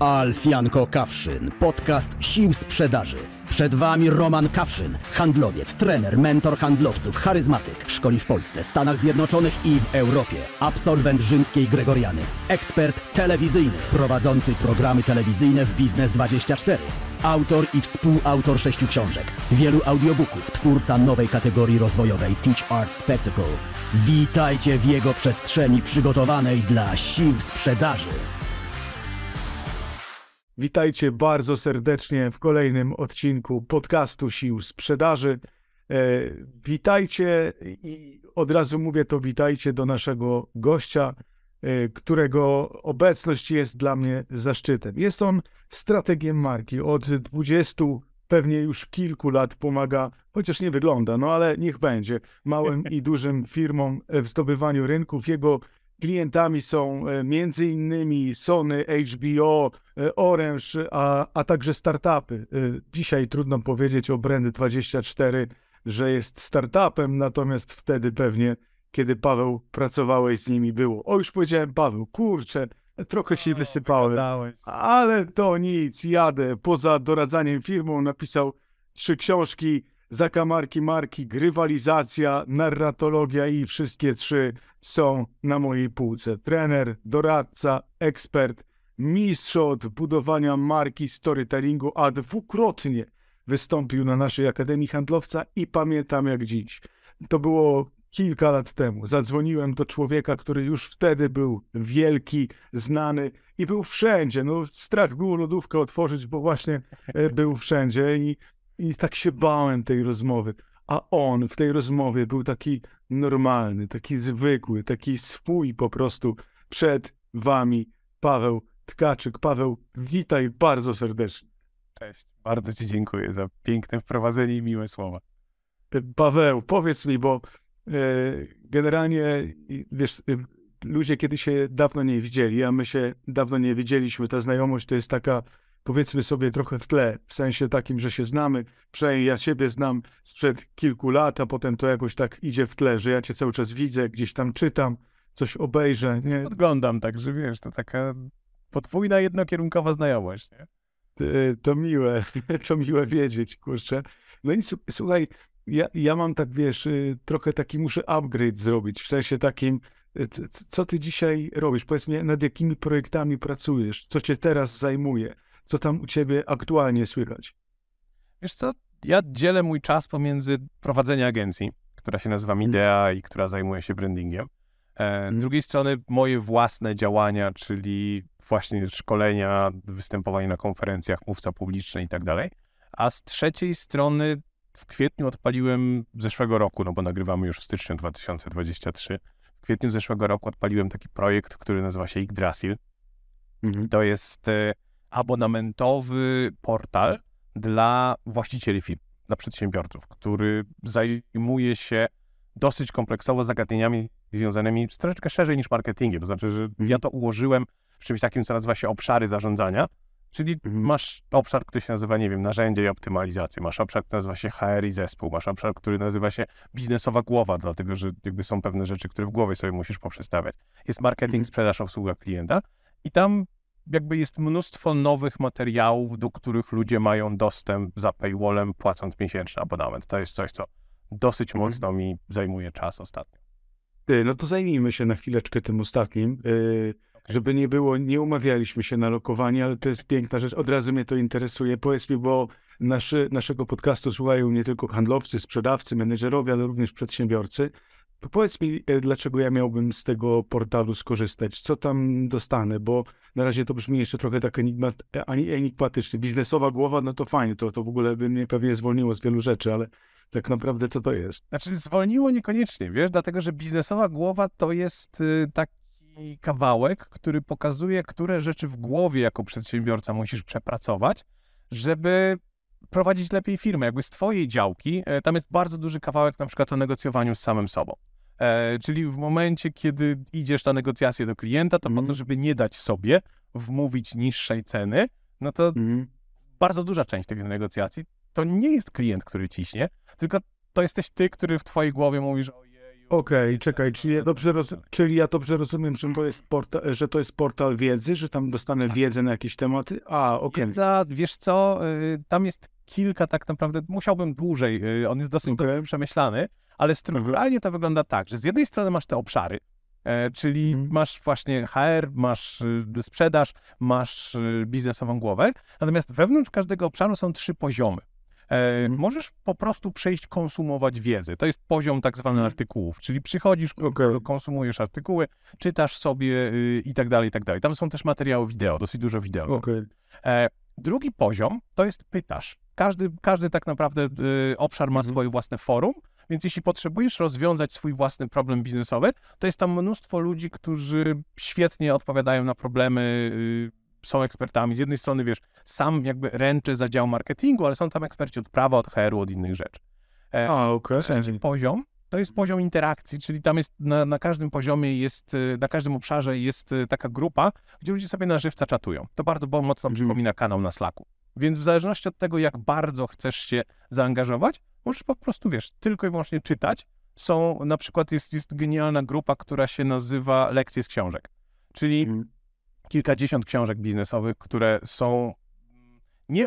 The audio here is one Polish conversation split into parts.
Alfianko Kawszyn, podcast sił sprzedaży. Przed Wami Roman Kawszyn, handlowiec, trener, mentor handlowców, charyzmatyk. Szkoli w Polsce, Stanach Zjednoczonych i w Europie. Absolwent rzymskiej Gregoriany. Ekspert telewizyjny, prowadzący programy telewizyjne w Biznes 24. Autor i współautor sześciu książek, wielu audiobooków, twórca nowej kategorii rozwojowej Teach Art Spectacle. Witajcie w jego przestrzeni przygotowanej dla sił sprzedaży. Witajcie bardzo serdecznie w kolejnym odcinku podcastu Sił Sprzedaży. E, witajcie i od razu mówię to witajcie do naszego gościa, e, którego obecność jest dla mnie zaszczytem. Jest on strategiem marki. Od 20 pewnie już kilku lat pomaga, chociaż nie wygląda, no ale niech będzie, małym i dużym firmom w zdobywaniu rynków. Jego Klientami są e, m.in. Sony, HBO, e, Orange, a, a także startupy. E, dzisiaj trudno powiedzieć o Brandy24, że jest startupem, natomiast wtedy pewnie, kiedy Paweł pracowałeś z nimi, było. O, już powiedziałem Paweł, kurczę, trochę się o, wysypałem, wygadałeś. ale to nic, jadę. Poza doradzaniem firmą napisał trzy książki, zakamarki marki, grywalizacja, narratologia i wszystkie trzy są na mojej półce. Trener, doradca, ekspert, mistrz od budowania marki storytellingu, a dwukrotnie wystąpił na naszej Akademii Handlowca i pamiętam jak dziś. To było kilka lat temu. Zadzwoniłem do człowieka, który już wtedy był wielki, znany i był wszędzie. No, strach było lodówkę otworzyć, bo właśnie e, był wszędzie i i tak się bałem tej rozmowy. A on w tej rozmowie był taki normalny, taki zwykły, taki swój po prostu przed wami Paweł Tkaczyk. Paweł, witaj bardzo serdecznie. Cześć, bardzo ci dziękuję za piękne wprowadzenie i miłe słowa. E, Paweł, powiedz mi, bo e, generalnie, wiesz, e, ludzie kiedy się dawno nie widzieli, a my się dawno nie widzieliśmy, ta znajomość to jest taka powiedzmy sobie trochę w tle, w sensie takim, że się znamy, przynajmniej ja siebie znam sprzed kilku lat, a potem to jakoś tak idzie w tle, że ja cię cały czas widzę, gdzieś tam czytam, coś obejrzę. Nie? Podglądam także, wiesz, to taka podwójna, jednokierunkowa znajomość, nie? To miłe, to miłe wiedzieć, kurczę. No i słuchaj, ja, ja mam tak, wiesz, y, trochę taki muszę upgrade zrobić, w sensie takim, y, co ty dzisiaj robisz? Powiedz mi, nad jakimi projektami pracujesz? Co cię teraz zajmuje? co tam u ciebie aktualnie słychać? Wiesz co, ja dzielę mój czas pomiędzy prowadzeniem agencji, która się nazywa mhm. Midea i która zajmuje się brandingiem. E, z mhm. drugiej strony moje własne działania, czyli właśnie szkolenia, występowanie na konferencjach, mówca publiczny i tak dalej. A z trzeciej strony w kwietniu odpaliłem zeszłego roku, no bo nagrywamy już w styczniu 2023. W kwietniu zeszłego roku odpaliłem taki projekt, który nazywa się Yggdrasil. Mhm. To jest e, abonamentowy portal dla właścicieli firm, dla przedsiębiorców, który zajmuje się dosyć kompleksowo zagadnieniami związanymi z troszeczkę szerzej niż marketingiem. To znaczy, że mhm. ja to ułożyłem w czymś takim, co nazywa się obszary zarządzania, czyli mhm. masz obszar, który się nazywa, nie wiem, narzędzie i optymalizację, masz obszar, który nazywa się HR i zespół, masz obszar, który nazywa się biznesowa głowa, dlatego że jakby są pewne rzeczy, które w głowie sobie musisz poprzestawiać. Jest marketing, mhm. sprzedaż, obsługa klienta i tam jakby jest mnóstwo nowych materiałów, do których ludzie mają dostęp za paywallem, płacąc miesięczny abonament. To jest coś, co dosyć mhm. mocno mi zajmuje czas ostatnio. No to zajmijmy się na chwileczkę tym ostatnim. Y, okay. Żeby nie było, nie umawialiśmy się na lokowanie, ale to jest piękna rzecz. Od razu mnie to interesuje. Powiedz mi, bo naszy, naszego podcastu słuchają nie tylko handlowcy, sprzedawcy, menedżerowie, ale również przedsiębiorcy. Powiedz mi, e, dlaczego ja miałbym z tego portalu skorzystać? Co tam dostanę? Bo na razie to brzmi jeszcze trochę tak enigmat, e, enigmatycznie. Biznesowa głowa, no to fajnie, to, to w ogóle by mnie pewnie zwolniło z wielu rzeczy, ale tak naprawdę co to jest? Znaczy zwolniło niekoniecznie, wiesz, dlatego że biznesowa głowa to jest y, taki kawałek, który pokazuje, które rzeczy w głowie jako przedsiębiorca musisz przepracować, żeby prowadzić lepiej firmę, jakby z twojej działki, e, tam jest bardzo duży kawałek na przykład o negocjowaniu z samym sobą. E, czyli w momencie, kiedy idziesz na negocjacje do klienta, to mm. po mhm. to, żeby nie dać sobie wmówić niższej ceny, no to mm. bardzo duża część tych negocjacji to nie jest klient, który ciśnie, tylko to jesteś ty, który w twojej głowie mówisz, Okej, okay, czekaj, czyli ja, dobrze roz... czyli ja dobrze rozumiem, że to, mhm. jest portal, że to jest portal wiedzy, że tam dostanę tak. wiedzę na jakieś tematy? A, okej. Okay. Wiesz co, y, tam jest kilka tak naprawdę, musiałbym dłużej, y, on jest dosyć okay. przemyślany, ale strukturalnie to wygląda tak, że z jednej strony masz te obszary, e, czyli mhm. masz właśnie HR, masz y, sprzedaż, masz y, biznesową głowę, natomiast wewnątrz każdego obszaru są trzy poziomy. E, mhm. Możesz po prostu przejść konsumować wiedzę. To jest poziom tak zwany mhm. artykułów, czyli przychodzisz, konsumujesz artykuły, czytasz sobie y, i tak dalej, i tak dalej. Tam są też materiały wideo, dosyć dużo wideo. E, drugi poziom to jest pytasz. Każdy, każdy tak naprawdę obszar ma swoje własne forum, więc jeśli potrzebujesz rozwiązać swój własny problem biznesowy, to jest tam mnóstwo ludzi, którzy świetnie odpowiadają na problemy. Y, są ekspertami. Z jednej strony, wiesz, sam jakby ręczy za dział marketingu, ale są tam eksperci od prawa, od HR-u, od innych rzeczy. E, A, okej. Okay. Poziom to jest poziom interakcji, czyli tam jest na, na, każdym poziomie jest, y, na każdym obszarze jest y, taka grupa, gdzie ludzie sobie na żywca czatują. To bardzo mocno mhm. przypomina kanał na Slacku. Więc w zależności od tego, jak bardzo chcesz się zaangażować, Możesz po prostu, wiesz, tylko i wyłącznie czytać. Są, na przykład jest, jest genialna grupa, która się nazywa Lekcje z Książek, czyli mhm. kilkadziesiąt książek biznesowych, które są mm, nie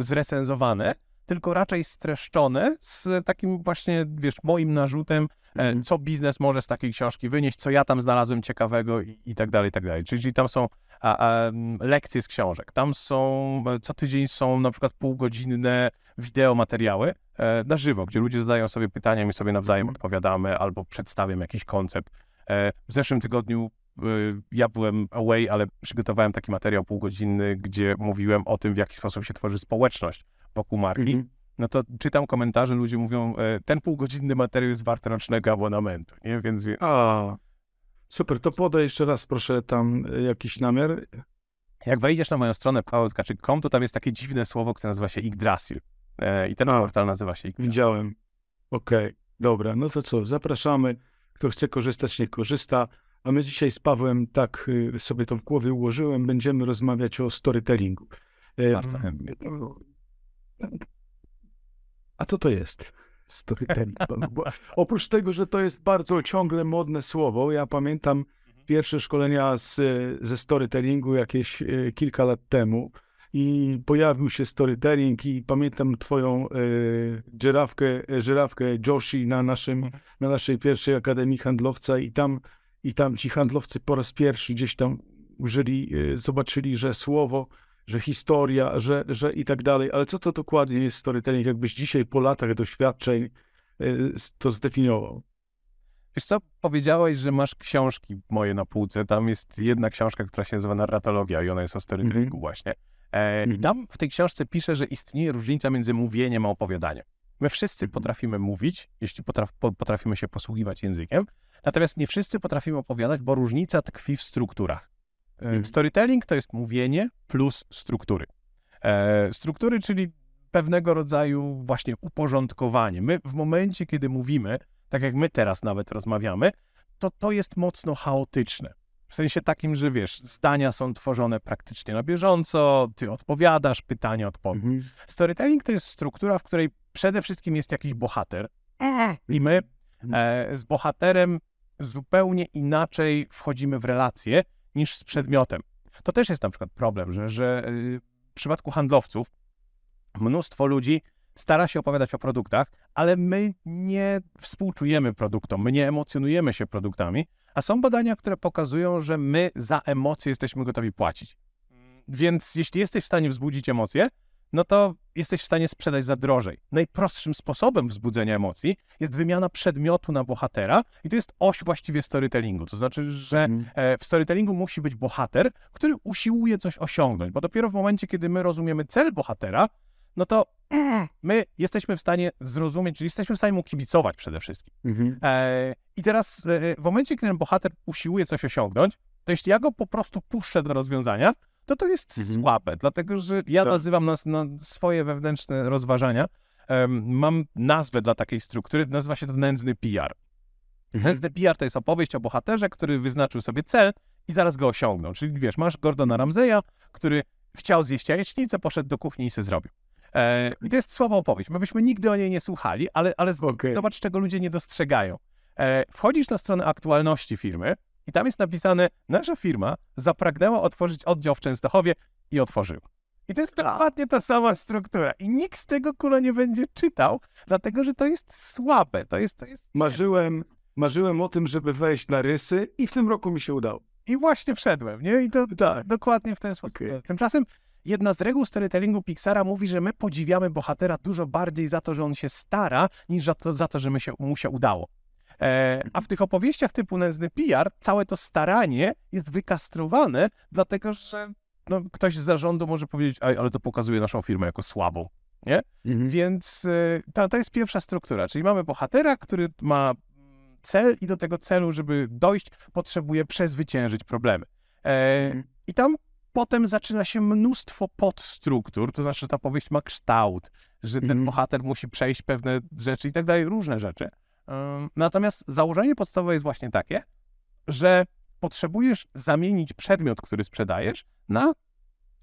y, zrecenzowane, tylko raczej streszczone z takim właśnie, wiesz, moim narzutem, e, mhm. co biznes może z takiej książki wynieść, co ja tam znalazłem ciekawego i, i tak dalej, i tak dalej. Czyli tam są a, a, lekcje z książek, tam są, e, co tydzień są na przykład półgodzinne wideomateriały e, na żywo, gdzie ludzie zadają sobie pytania, my sobie nawzajem mhm. odpowiadamy albo przedstawiam jakiś koncept. E, w zeszłym tygodniu e, ja byłem away, ale przygotowałem taki materiał półgodzinny, gdzie mówiłem o tym, w jaki sposób się tworzy społeczność wokół marki, mm -hmm. no to czytam komentarze, ludzie mówią, e, ten półgodzinny materiał jest wart rocznego abonamentu, nie? Więc... A, super, to podaj jeszcze raz proszę tam e, jakiś namiar. Jak wejdziesz na moją stronę pawełtkaczyk.com, to tam jest takie dziwne słowo, które nazywa się Yggdrasil. E, I ten A, portal nazywa się Yggdrasil. Widziałem. Okej, okay. dobra, no to co, zapraszamy. Kto chce korzystać, nie korzysta. A my dzisiaj z Pawłem tak sobie to w głowie ułożyłem, będziemy rozmawiać o storytellingu. Bardzo chętnie. A co to jest? Storytelling. oprócz tego, że to jest bardzo ciągle modne słowo, ja pamiętam mhm. pierwsze szkolenia z, ze storytellingu jakieś e, kilka lat temu i pojawił się storytelling i pamiętam twoją e, żyrawkę, e, żyrafkę Joshi na, naszym, mhm. na naszej pierwszej Akademii Handlowca i tam, i tam ci handlowcy po raz pierwszy gdzieś tam użyli, zobaczyli, że słowo że historia, że, że i tak dalej, ale co to dokładnie jest storytelling, jakbyś dzisiaj po latach doświadczeń e, to zdefiniował? Wiesz co, powiedziałeś, że masz książki moje na półce. Tam jest jedna książka, która się nazywa Narratologia i ona jest o storytellingu mm -hmm. właśnie. E, mm -hmm. I mhm. tam w tej książce pisze, że istnieje różnica między mówieniem a opowiadaniem. My wszyscy mhm. potrafimy mówić, jeśli potraf, potrafimy się posługiwać językiem, natomiast nie wszyscy potrafimy opowiadać, bo różnica tkwi w strukturach. E, storytelling to jest mówienie plus struktury. E, struktury, czyli pewnego rodzaju właśnie uporządkowanie. My w momencie, kiedy mówimy, tak jak my teraz nawet rozmawiamy, to to jest mocno chaotyczne. W sensie takim, że wiesz, zdania są tworzone praktycznie na bieżąco, ty odpowiadasz, pytanie odpowiedź. Mhm. Storytelling to jest struktura, w której przede wszystkim jest jakiś bohater i my mhm. e, z bohaterem zupełnie inaczej wchodzimy w relacje, niż z przedmiotem. To też jest na przykład problem, że, że y, w przypadku handlowców mnóstwo ludzi stara się opowiadać o produktach, ale my nie współczujemy produktom, my nie emocjonujemy się produktami, a są badania, które pokazują, że my za emocje jesteśmy gotowi płacić. Mm. Więc jeśli jesteś w stanie wzbudzić emocje, no to jesteś w stanie sprzedać za drożej. Najprostszym sposobem wzbudzenia emocji jest wymiana przedmiotu na bohatera i to jest oś właściwie storytellingu. To znaczy, że mhm. e, w storytellingu musi być bohater, który usiłuje coś osiągnąć, bo dopiero w momencie, kiedy my rozumiemy cel bohatera, no to my jesteśmy w stanie zrozumieć, czyli jesteśmy w stanie mu kibicować przede wszystkim. Mhm. E, I teraz e, w momencie, kiedy bohater usiłuje coś osiągnąć, to jeśli ja go po prostu puszczę do rozwiązania, to to jest mhm. słabe, dlatego że ja tak. nazywam nas na swoje wewnętrzne rozważania. Um, mam nazwę dla takiej struktury, nazywa się to nędzny PR. Mhm. Nędzny PR to jest opowieść o bohaterze, który wyznaczył sobie cel i zaraz go osiągnął. Czyli wiesz, masz Gordona Ramseya, który chciał zjeść jajecznicę, poszedł do kuchni i se zrobił. E, I to jest słaba opowieść. My byśmy nigdy o niej nie słuchali, ale, ale okay. zobacz, czego ludzie nie dostrzegają. E, wchodzisz na stronę aktualności firmy i tam jest napisane, nasza firma zapragnęła otworzyć oddział w Częstochowie i otworzył. I to jest dokładnie ta sama struktura. I nikt z tego kula nie będzie czytał, dlatego że to jest słabe. To jest, to jest... Marzyłem, marzyłem o tym, żeby wejść na rysy i w tym roku mi się udało. I właśnie wszedłem, nie? I to tak. dokładnie w ten sposób. Okay. Tymczasem jedna z reguł storytellingu Pixara mówi, że my podziwiamy bohatera dużo bardziej za to, że on się stara, niż za to, za to że mu się udało. E, a w tych opowieściach typu nędzny PR całe to staranie jest wykastrowane, dlatego że no, ktoś z zarządu może powiedzieć, ale to pokazuje naszą firmę jako słabą. Nie? Mhm. Więc y, to, to jest pierwsza struktura, czyli mamy bohatera, który ma cel i do tego celu, żeby dojść, potrzebuje przezwyciężyć problemy. E, mhm. I tam potem zaczyna się mnóstwo podstruktur, to znaczy, że ta powieść ma kształt, że ten mhm. bohater musi przejść pewne rzeczy i tak dalej, różne rzeczy. Natomiast założenie podstawowe jest właśnie takie, że potrzebujesz zamienić przedmiot, który sprzedajesz, na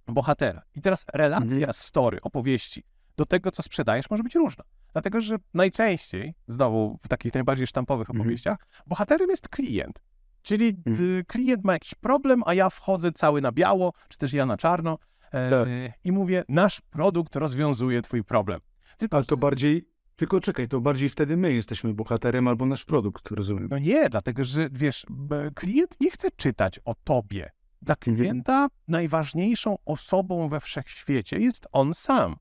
bohatera. I teraz relacja mhm. story, opowieści do tego, co sprzedajesz, może być różna. Dlatego, że najczęściej, znowu w takich najbardziej sztampowych mhm. opowieściach, bohaterem jest klient. Czyli e, mhm. klient ma jakiś problem, a ja wchodzę cały na biało, czy też ja na czarno e, tak. i mówię, nasz produkt rozwiązuje twój problem. Tylko, Ale to bardziej tylko czekaj, to bardziej wtedy my jesteśmy bohaterem albo nasz produkt, rozumiem. No nie, dlatego że wiesz, klient nie chce czytać o tobie. Dla klienta najważniejszą osobą we wszechświecie jest on sam.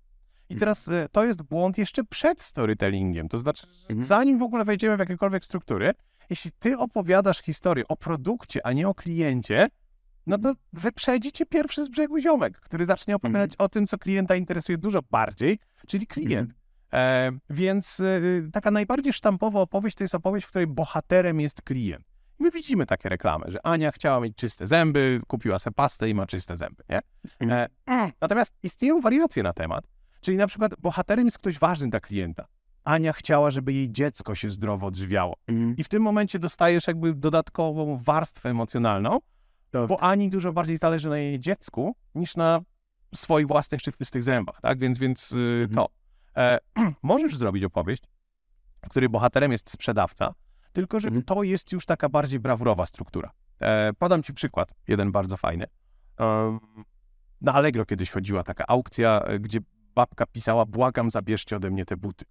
I mm. teraz e, to jest błąd jeszcze przed storytellingiem. To znaczy, mhm. zanim w ogóle wejdziemy w jakiekolwiek struktury, jeśli ty opowiadasz historię o produkcie, a nie o kliencie, no to mm. wyprzedzi cię pierwszy z brzegu ziomek, który zacznie mhm. opowiadać o tym, co klienta interesuje dużo bardziej, czyli klient. Mhm. E, więc e, taka najbardziej sztampowa opowieść to jest opowieść, w której bohaterem jest klient. I my widzimy takie reklamy, że Ania chciała mieć czyste zęby, kupiła sobie pastę i ma czyste zęby, nie? Mhm. E, natomiast istnieją wariacje na temat, czyli na przykład bohaterem jest ktoś ważny dla klienta. Ania chciała, żeby jej dziecko się zdrowo odżywiało. Mhm. I w tym momencie dostajesz jakby dodatkową warstwę emocjonalną, bo Ani dużo bardziej zależy na jej dziecku niż na swoich własnych czy czystych zębach, tak? Więc, więc y, mhm. to. E, możesz zrobić opowieść, w której bohaterem jest sprzedawca, tylko że mhm. to jest już taka bardziej brawurowa struktura. E, podam ci przykład, jeden bardzo fajny. E, na Allegro kiedyś chodziła taka aukcja, e, gdzie babka pisała, błagam zabierzcie ode mnie te buty.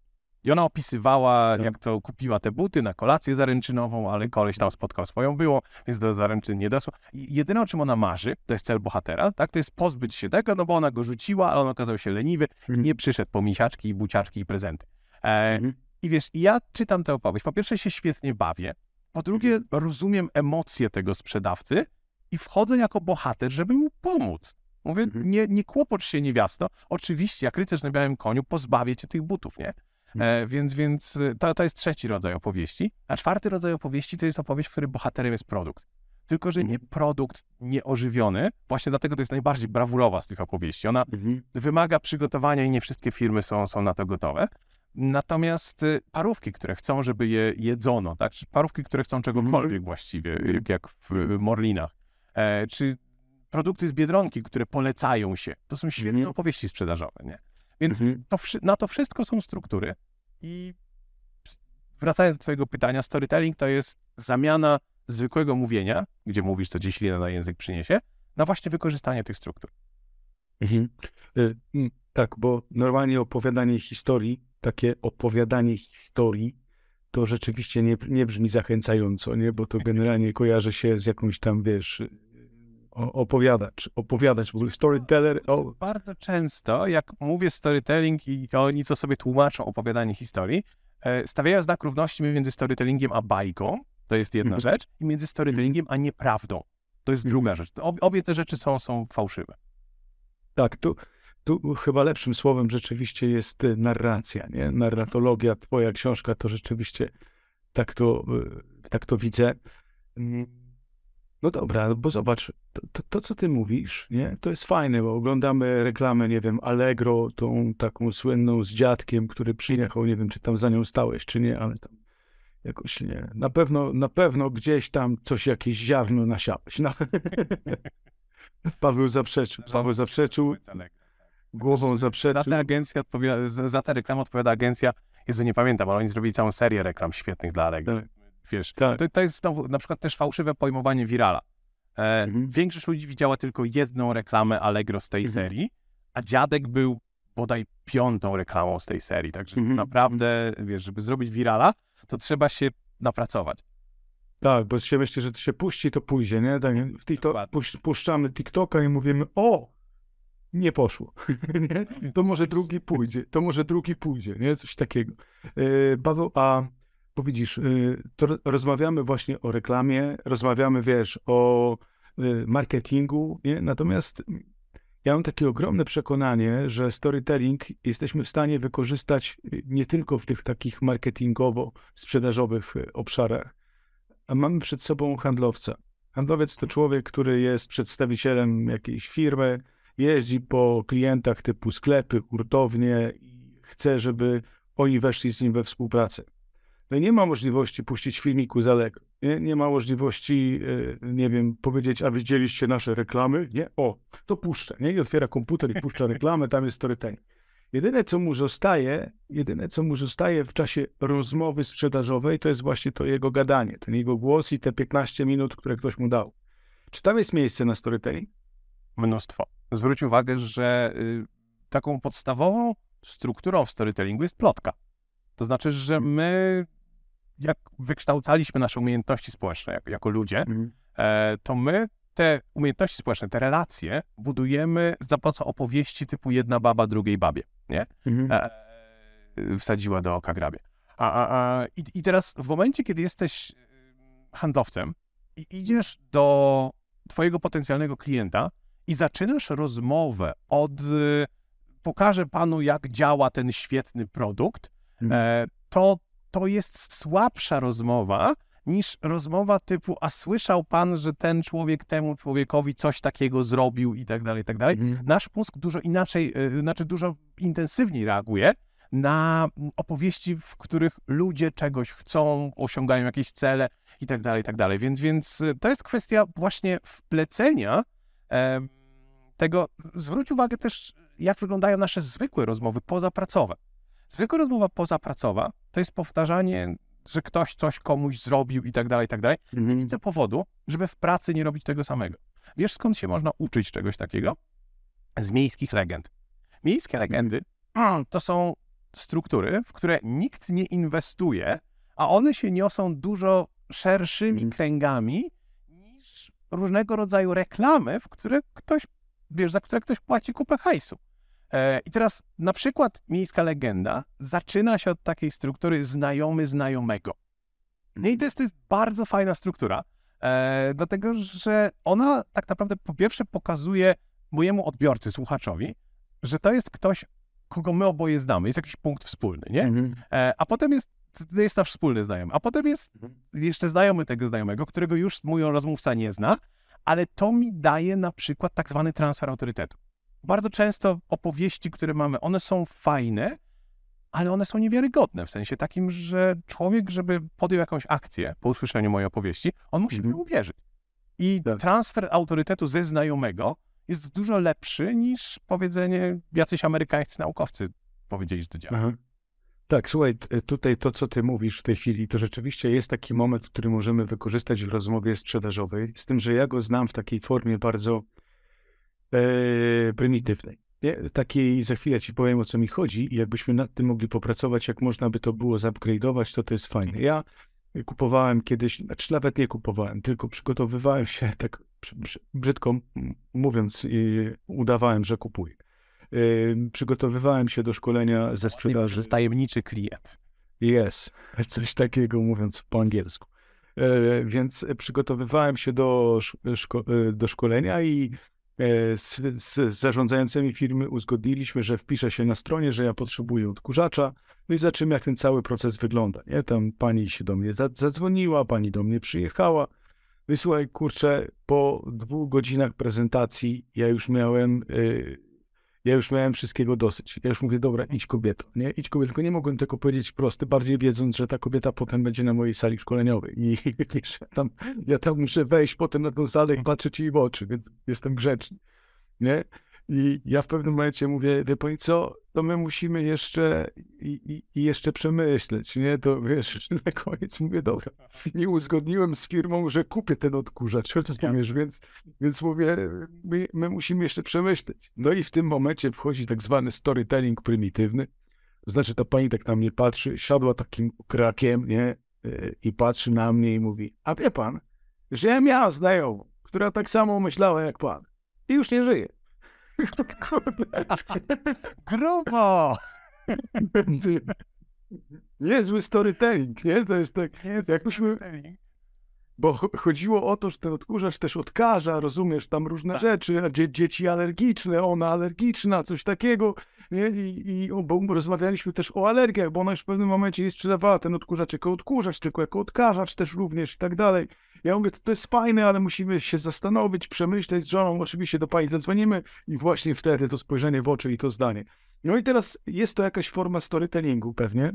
I ona opisywała, tak. jak to kupiła te buty na kolację zaręczynową, ale koleś tam spotkał swoją było, więc do zaręczyn nie doszło. I jedyne, o czym ona marzy, to jest cel bohatera, tak? To jest pozbyć się tego, no bo ona go rzuciła, ale on okazał się leniwy mhm. nie przyszedł po misiaczki i buciaczki i prezenty. E, mhm. wiesz, I wiesz, ja czytam tę opowieść. Po pierwsze się świetnie bawię, po drugie mhm. rozumiem emocje tego sprzedawcy i wchodzę jako bohater, żeby mu pomóc. Mówię, nie, nie kłopocz się niewiasto. Oczywiście, jak rycerz na białym koniu, pozbawię cię tych butów, nie? E, więc więc y, to, to jest trzeci rodzaj opowieści. A czwarty rodzaj opowieści to jest opowieść, w której bohaterem jest produkt. Tylko, że nie mhm. produkt nieożywiony, właśnie dlatego to jest najbardziej brawurowa z tych opowieści. Ona mhm. wymaga przygotowania i nie wszystkie firmy są, są na to gotowe. Natomiast y, parówki, które chcą, żeby je jedzono, tak? czy parówki, które chcą mhm. czegokolwiek właściwie, y, jak w Morlinach, e, czy produkty z Biedronki, które polecają się, to są świetne opowieści sprzedażowe. Nie? Więc mhm. to, na to wszystko są struktury. I wracając do Twojego pytania, storytelling to jest zamiana zwykłego mówienia, gdzie mówisz, co dziś lina na język przyniesie, na właśnie wykorzystanie tych struktur. Mhm. E, tak, bo normalnie opowiadanie historii, takie opowiadanie historii, to rzeczywiście nie, nie brzmi zachęcająco, nie? Bo to generalnie kojarzy się z jakąś tam, wiesz, opowiadacz, opowiadacz, w ogóle storyteller. O... Bardzo często, jak mówię storytelling i oni to sobie tłumaczą, opowiadanie historii, e, stawiają znak równości między storytellingiem a bajką, to jest jedna mhm. rzecz, i między storytellingiem mhm. a nieprawdą, to jest druga rzecz. Obie te rzeczy są, są fałszywe. Tak, tu, tu chyba lepszym słowem rzeczywiście jest y, narracja, nie? Narratologia, twoja książka to rzeczywiście tak to, y, tak to widzę. Mm, no dobra, no bo zobacz, to, to, to, co ty mówisz, nie? to jest fajne, bo oglądamy reklamę, nie wiem, Allegro, tą taką słynną z dziadkiem, który przyjechał, nie wiem, czy tam za nią stałeś, czy nie, ale tam jakoś nie. Na pewno, na pewno gdzieś tam coś, jakieś ziarno nasiałeś. Na... No. Paweł zaprzeczył, Paweł zaprzeczył, głową znaczy, zaprzeczył. Za tę, agencja odpowiada, za tę reklamę odpowiada agencja, Jezu, nie pamiętam, ale oni zrobili całą serię reklam świetnych dla Allegro. Tak. Wiesz, tak. to, to jest znowu, na przykład też fałszywe pojmowanie virala. E, mhm. Większość ludzi widziała tylko jedną reklamę Allegro z tej mhm. serii, a dziadek był bodaj piątą reklamą z tej serii. Także mhm. naprawdę, wiesz, żeby zrobić virala, to trzeba się napracować. Tak, bo się myśli, że to się puści, to pójdzie, nie? Tak, w TikTok, pusz, puszczamy TikToka i mówimy, o, nie poszło. nie? To może drugi pójdzie, to może drugi pójdzie, nie? Coś takiego. Yy, a widzisz, y, to rozmawiamy właśnie o reklamie, rozmawiamy, wiesz, o y, marketingu, nie? natomiast ja mam takie ogromne przekonanie, że storytelling jesteśmy w stanie wykorzystać y, nie tylko w tych takich marketingowo-sprzedażowych obszarach, a mamy przed sobą handlowca. Handlowiec to człowiek, który jest przedstawicielem jakiejś firmy, jeździ po klientach typu sklepy, hurtownie i chce, żeby oni weszli z nim we współpracę no nie ma możliwości puścić filmiku za lekko. Nie, nie, ma możliwości, e, nie wiem, powiedzieć, a widzieliście nasze reklamy? Nie? O, to puszczę, nie? I otwiera komputer i puszcza reklamę, tam jest storytelling. Jedyne, co mu zostaje, jedyne, co mu zostaje w czasie rozmowy sprzedażowej, to jest właśnie to jego gadanie, ten jego głos i te 15 minut, które ktoś mu dał. Czy tam jest miejsce na storytelling? Mnóstwo. Zwróć uwagę, że y, taką podstawową strukturą w storytellingu jest plotka. To znaczy, że my jak wykształcaliśmy nasze umiejętności społeczne jako, jako ludzie, mhm. e, to my te umiejętności społeczne, te relacje budujemy za pomocą opowieści typu jedna baba drugiej babie, nie? Mhm. E, wsadziła do oka grabie. A, a, a, i, I teraz w momencie, kiedy jesteś handlowcem i idziesz do twojego potencjalnego klienta i zaczynasz rozmowę od y, pokażę panu, jak działa ten świetny produkt, mhm. e, to to jest słabsza rozmowa niż rozmowa typu, a słyszał pan, że ten człowiek temu człowiekowi coś takiego zrobił i tak dalej, i tak dalej. Mhm. Nasz mózg dużo inaczej, e, znaczy dużo intensywniej reaguje na mm, opowieści, w których ludzie czegoś chcą, osiągają jakieś cele i tak dalej, i tak dalej. Więc, więc e, to jest kwestia właśnie wplecenia e, tego. Zwróć uwagę też, jak wyglądają nasze zwykłe rozmowy pozapracowe. Zwykła rozmowa pozapracowa to jest powtarzanie, że ktoś coś komuś zrobił i tak dalej, i tak dalej. Mhm. Nie widzę powodu, żeby w pracy nie robić tego samego. Wiesz, skąd się można uczyć czegoś takiego? Z miejskich legend. Miejskie legendy to są struktury, w które nikt nie inwestuje, a one się niosą dużo szerszymi mhm. kręgami niż różnego rodzaju reklamy, w które ktoś, wiesz, za które ktoś płaci kupę hajsu. E, I teraz na przykład miejska legenda zaczyna się od takiej struktury znajomy znajomego. No I to mhm. jest, to jest bardzo fajna struktura, e, dlatego że ona tak naprawdę po pierwsze pokazuje mojemu odbiorcy, słuchaczowi, że to jest ktoś, kogo my oboje znamy, jest jakiś punkt wspólny, nie? Mhm. E, a potem jest, jest nasz wspólny znajomy, a potem jest mhm. jeszcze znajomy tego znajomego, którego już mój rozmówca nie zna, ale to mi daje na przykład tak zwany transfer autorytetu bardzo często opowieści, które mamy, one są fajne, ale one są niewiarygodne w sensie takim, że człowiek, żeby podjął jakąś akcję po usłyszeniu mojej opowieści, on musi mi mhm. uwierzyć. I tak. transfer autorytetu ze znajomego jest dużo lepszy niż powiedzenie jacyś amerykańscy naukowcy powiedzieli, że to działa. Aha. Tak, słuchaj, e, tutaj to, co ty mówisz w tej chwili, to rzeczywiście jest taki moment, który możemy wykorzystać w rozmowie sprzedażowej, z tym, że ja go znam w takiej formie bardzo e, prymitywnej. Nie? Takiej, za chwilę ci powiem o co mi chodzi i jakbyśmy nad tym mogli popracować, jak można by to było zupgrade'ować, to to jest fajne. Mhm. Ja kupowałem kiedyś, znaczy nawet nie kupowałem, tylko przygotowywałem się, tak brzydko mówiąc, i udawałem, że kupuję. E, przygotowywałem się do szkolenia ze sprzedaży. Tajemniczy klient. Jest, coś takiego mówiąc po angielsku. E, więc przygotowywałem się do, szko do e, szkolenia i E, z, z zarządzającymi firmy uzgodniliśmy, że wpiszę się na stronie, że ja potrzebuję odkurzacza, no i zobaczymy, jak ten cały proces wygląda. Nie? Tam pani się do mnie zadzwoniła, pani do mnie przyjechała. Wysłuchaj, no kurczę, po dwóch godzinach prezentacji ja już miałem y, ja już miałem wszystkiego dosyć. Ja już mówię, dobra, idź kobieto, nie? Idź kobieto, tylko nie mogłem tego powiedzieć prosty, bardziej wiedząc, że ta kobieta potem będzie na mojej sali szkoleniowej i, i ja, tam, ja tam muszę wejść potem na tą salę i mhm. patrzeć jej w oczy, więc jestem grzeczny, nie? I ja w pewnym momencie mówię, wie pani co, to my musimy jeszcze i, i jeszcze przemyśleć, nie? To wiesz, na koniec mówię, dobra, nie uzgodniłem z firmą, że kupię ten odkurzacz, rozumiesz, więc, więc mówię, my, my musimy jeszcze przemyśleć. No i w tym momencie wchodzi tak zwany storytelling prymitywny, to znaczy ta pani tak na mnie patrzy, siadła takim krakiem, nie? E, I patrzy na mnie i mówi, a wie pan, że ja miała znajomą, która tak samo myślała jak pan i już nie żyje. Grubo! Niezły storytelling, nie? To jest tak, Niezły jakbyśmy... Bo chodziło o to, że ten odkurzacz też odkaża, rozumiesz, tam różne tak. rzeczy, dzie dzieci alergiczne, ona alergiczna, coś takiego, nie? I, i bo rozmawialiśmy też o alergiach, bo ona już w pewnym momencie jej sprzedawała ten odkurzacz jako odkurzacz, tylko jako odkażacz też również i tak dalej. Ja mówię, to, to jest fajne, ale musimy się zastanowić, przemyśleć z żoną, oczywiście do pani zadzwonimy i właśnie wtedy to spojrzenie w oczy i to zdanie. No i teraz jest to jakaś forma storytellingu pewnie,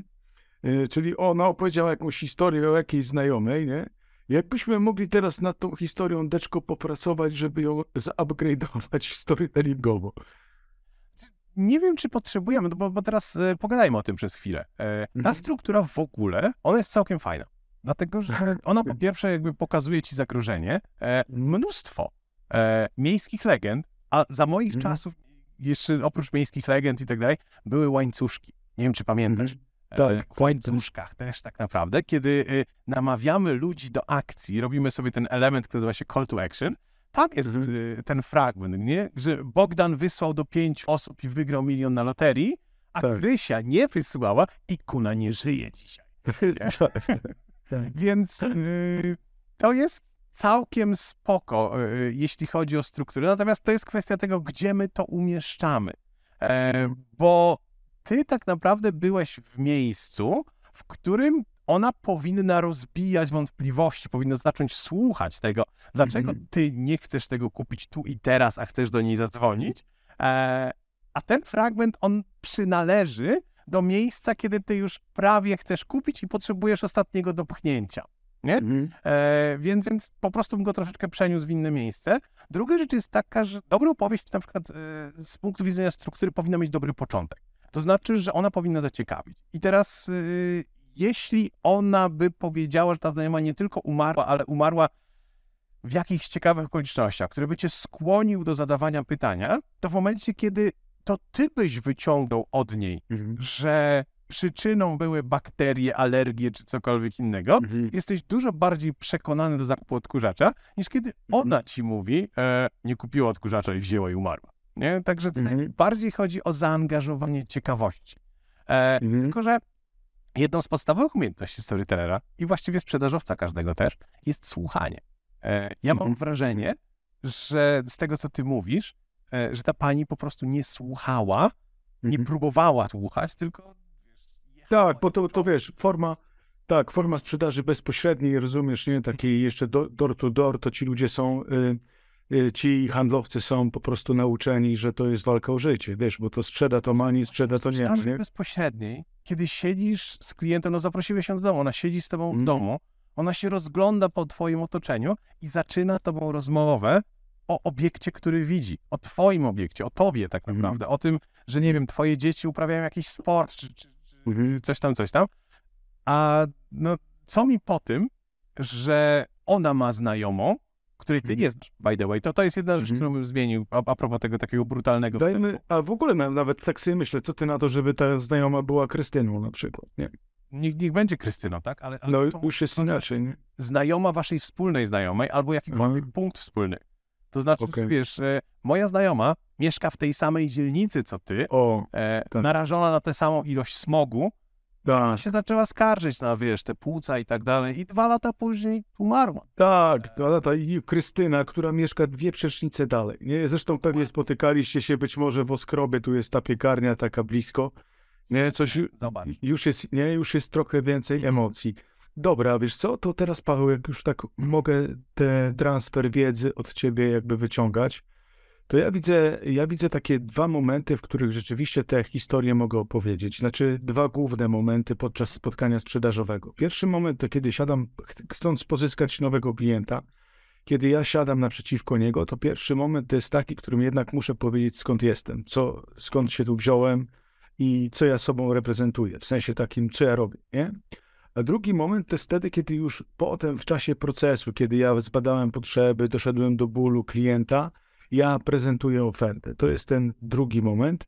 y, czyli ona opowiedziała jakąś historię o jakiejś znajomej, nie? Jakbyśmy mogli teraz nad tą historią deczko popracować, żeby ją zaupgradeować storytellingowo. Nie wiem, czy potrzebujemy, no bo, bo teraz y, pogadajmy o tym przez chwilę. E, ta mhm. struktura w ogóle, ona jest całkiem fajna. Dlatego, że ona po pierwsze jakby pokazuje ci zagrożenie. E, mnóstwo e, miejskich legend, a za moich mhm. czasów, jeszcze oprócz miejskich legend i tak dalej, były łańcuszki. Nie wiem, czy pamiętasz. Mhm. E, tak, w łańcuszkach też tak naprawdę, kiedy y, namawiamy ludzi do akcji, robimy sobie ten element, który nazywa się call to action, tam jest mhm. y, ten fragment, nie? że Bogdan wysłał do pięciu osób i wygrał milion na loterii, a tak. Krysia nie wysłała i Kuna nie żyje dzisiaj. Tak. Tak. Więc yy, to jest całkiem spoko, yy, jeśli chodzi o strukturę. Natomiast to jest kwestia tego, gdzie my to umieszczamy. E, bo ty tak naprawdę byłeś w miejscu, w którym ona powinna rozbijać wątpliwości, powinna zacząć słuchać tego, dlaczego mhm. ty nie chcesz tego kupić tu i teraz, a chcesz do niej zadzwonić. E, a ten fragment, on przynależy do miejsca, kiedy ty już prawie chcesz kupić i potrzebujesz ostatniego dopchnięcia. Nie? Mhm. E, więc, więc po prostu bym go troszeczkę przeniósł w inne miejsce. Druga rzecz jest taka, że dobra opowieść na przykład e, z punktu widzenia struktury powinna mieć dobry początek. To znaczy, że ona powinna zaciekawić. I teraz, e, jeśli ona by powiedziała, że ta znajoma nie tylko umarła, ale umarła w jakichś ciekawych okolicznościach, które by cię skłonił do zadawania pytania, to w momencie, kiedy to ty byś wyciągnął od niej, mhm. że przyczyną były bakterie, alergie czy cokolwiek innego, mhm. jesteś dużo bardziej przekonany do zakupu odkurzacza, niż kiedy mhm. ona ci mówi, e, nie kupiła odkurzacza i wzięła i umarła. Nie? Także tutaj mhm. bardziej chodzi o zaangażowanie ciekawości. E, mhm. Tylko, że jedną z podstawowych umiejętności storytellera i właściwie sprzedażowca każdego też jest słuchanie. E, ja mam mhm. wrażenie, że z tego, co ty mówisz, E, że ta pani po prostu nie słuchała, nie mhm. próbowała słuchać, tylko. Tak, bo to, to wiesz, forma, tak, forma sprzedaży bezpośredniej, rozumiesz, nie takiej mhm. jeszcze door to door, to ci ludzie są, y, y, ci handlowcy są po prostu nauczeni, że to jest walka o życie, wiesz, bo to sprzeda to mani, sprzeda to nie. sprzedaż bezpośredniej, kiedy siedzisz z klientem, no zaprosiłeś ją do domu, ona siedzi z tobą w mm. domu, ona się rozgląda po twoim otoczeniu i zaczyna z tobą rozmowę o obiekcie, który widzi, o twoim obiekcie, o tobie tak mhm. naprawdę, o tym, że nie wiem, twoje dzieci uprawiają jakiś sport, czy, czy, czy mhm. coś tam, coś tam. A no, co mi po tym, że ona ma znajomą, której ty mhm. nie znasz, by the way. To, to jest jedna rzecz, którą bym zmienił a, a propos tego takiego brutalnego Dajmy, wstępu. A w ogóle nawet tak sobie myślę, co ty na to, żeby ta znajoma była Krystyną na przykład, nie? Niech, niech będzie Krystyną, tak? Ale, ale no to, już jest inaczej, Znajoma waszej wspólnej znajomej albo jakikolwiek punkt wspólny. To znaczy, okay. wiesz, e, moja znajoma mieszka w tej samej dzielnicy co ty, o, e, tak. narażona na tę samą ilość smogu. Tak. Ona się zaczęła skarżyć na, wiesz, te płuca i tak dalej i dwa lata później umarła. Tak, dwa e. lata i Krystyna, która mieszka dwie przecznice dalej. Nie? Zresztą pewnie spotykaliście się być może w Oskrobie, tu jest ta piekarnia taka blisko. Nie, coś, Zobacz. już jest, nie, już jest trochę więcej emocji. Dobra, wiesz co, to teraz Paweł, jak już tak mogę ten transfer wiedzy od ciebie jakby wyciągać, to ja widzę, ja widzę takie dwa momenty, w których rzeczywiście te historie mogę opowiedzieć. Znaczy dwa główne momenty podczas spotkania sprzedażowego. Pierwszy moment to kiedy siadam, chcąc pozyskać nowego klienta, kiedy ja siadam naprzeciwko niego, to pierwszy moment to jest taki, którym jednak muszę powiedzieć skąd jestem, co, skąd się tu wziąłem i co ja sobą reprezentuję, w sensie takim, co ja robię, nie? A drugi moment to jest wtedy, kiedy już potem w czasie procesu, kiedy ja zbadałem potrzeby, doszedłem do bólu klienta, ja prezentuję ofertę. To jest ten drugi moment.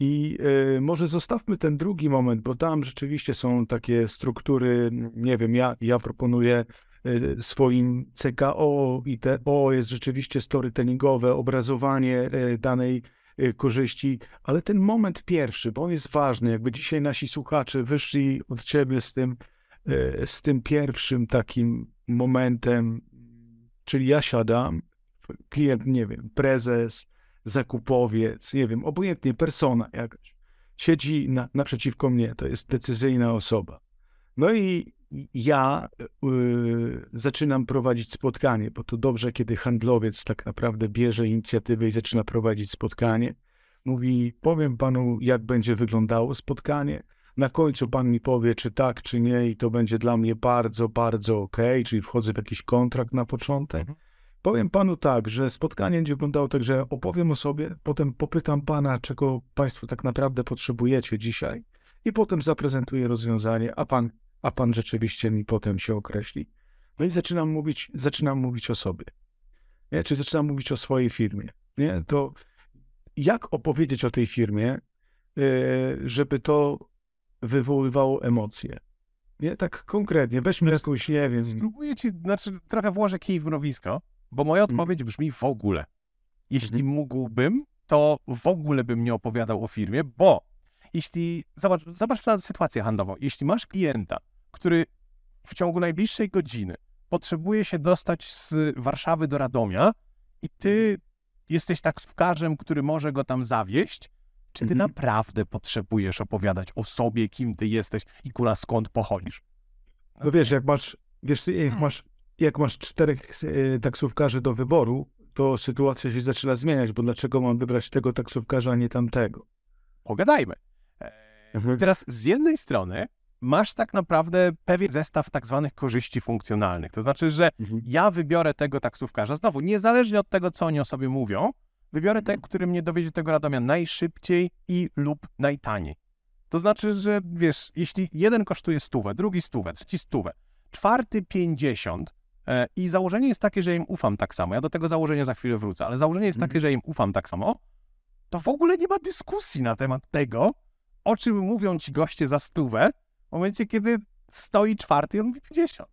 I y, może zostawmy ten drugi moment, bo tam rzeczywiście są takie struktury, nie wiem, ja, ja proponuję y, swoim CKO i TO jest rzeczywiście storytellingowe, obrazowanie y, danej korzyści, ale ten moment pierwszy, bo on jest ważny, jakby dzisiaj nasi słuchacze wyszli od ciebie z tym, E, z tym pierwszym takim momentem, czyli ja siadam, klient, nie wiem, prezes, zakupowiec, nie wiem, obojętnie, persona jakaś, siedzi na, naprzeciwko mnie, to jest decyzyjna osoba. No i ja y, zaczynam prowadzić spotkanie, bo to dobrze, kiedy handlowiec tak naprawdę bierze inicjatywę i zaczyna prowadzić spotkanie. Mówi, powiem panu, jak będzie wyglądało spotkanie. Na końcu pan mi powie, czy tak, czy nie, i to będzie dla mnie bardzo, bardzo ok, czyli wchodzę w jakiś kontrakt na początek. Mhm. Powiem panu tak, że spotkanie będzie wyglądało tak, że opowiem o sobie, potem popytam pana, czego państwo tak naprawdę potrzebujecie dzisiaj, i potem zaprezentuję rozwiązanie, a pan, a pan rzeczywiście mi potem się określi. No i zaczynam mówić, zaczynam mówić o sobie. Nie? Czy zaczynam mówić o swojej firmie. Nie? To jak opowiedzieć o tej firmie, e, żeby to wywoływało emocje. Nie, tak konkretnie, weźmy jakąś, nie wiem. Mm. Spróbuję ci, znaczy trochę włożę kij w mrowisko, bo moja mm. odpowiedź brzmi w ogóle. Jeśli mhm. mógłbym, to w ogóle bym nie opowiadał o firmie, bo jeśli, zobacz, zobacz na sytuację handlową, jeśli masz klienta, który w ciągu najbliższej godziny potrzebuje się dostać z Warszawy do Radomia i ty mhm. jesteś taksówkarzem, który może go tam zawieść, czy ty mhm. naprawdę potrzebujesz opowiadać o sobie, kim ty jesteś i kula skąd pochodzisz? No wiesz, jak masz, wiesz, jak hmm. masz, jak masz czterech e, taksówkarzy do wyboru, to sytuacja się zaczyna zmieniać, bo dlaczego mam wybrać tego taksówkarza, a nie tamtego? Pogadajmy. E, mhm. Teraz z jednej strony masz tak naprawdę pewien zestaw tak zwanych korzyści funkcjonalnych. To znaczy, że mhm. ja wybiorę tego taksówkarza, znowu niezależnie od tego, co oni o sobie mówią, Wybiorę ten, który mnie dowiedzie tego Radomia najszybciej i lub najtaniej. To znaczy, że wiesz, jeśli jeden kosztuje stówę, drugi stówę, trzeci stówę, czwarty pięćdziesiąt e, i założenie jest takie, że im ufam tak samo. Ja do tego założenia za chwilę wrócę, ale założenie jest takie, mhm. że im ufam tak samo, to w ogóle nie ma dyskusji na temat tego, o czym mówią ci goście za stówę w momencie, kiedy stoi czwarty i on mówi pięćdziesiąt.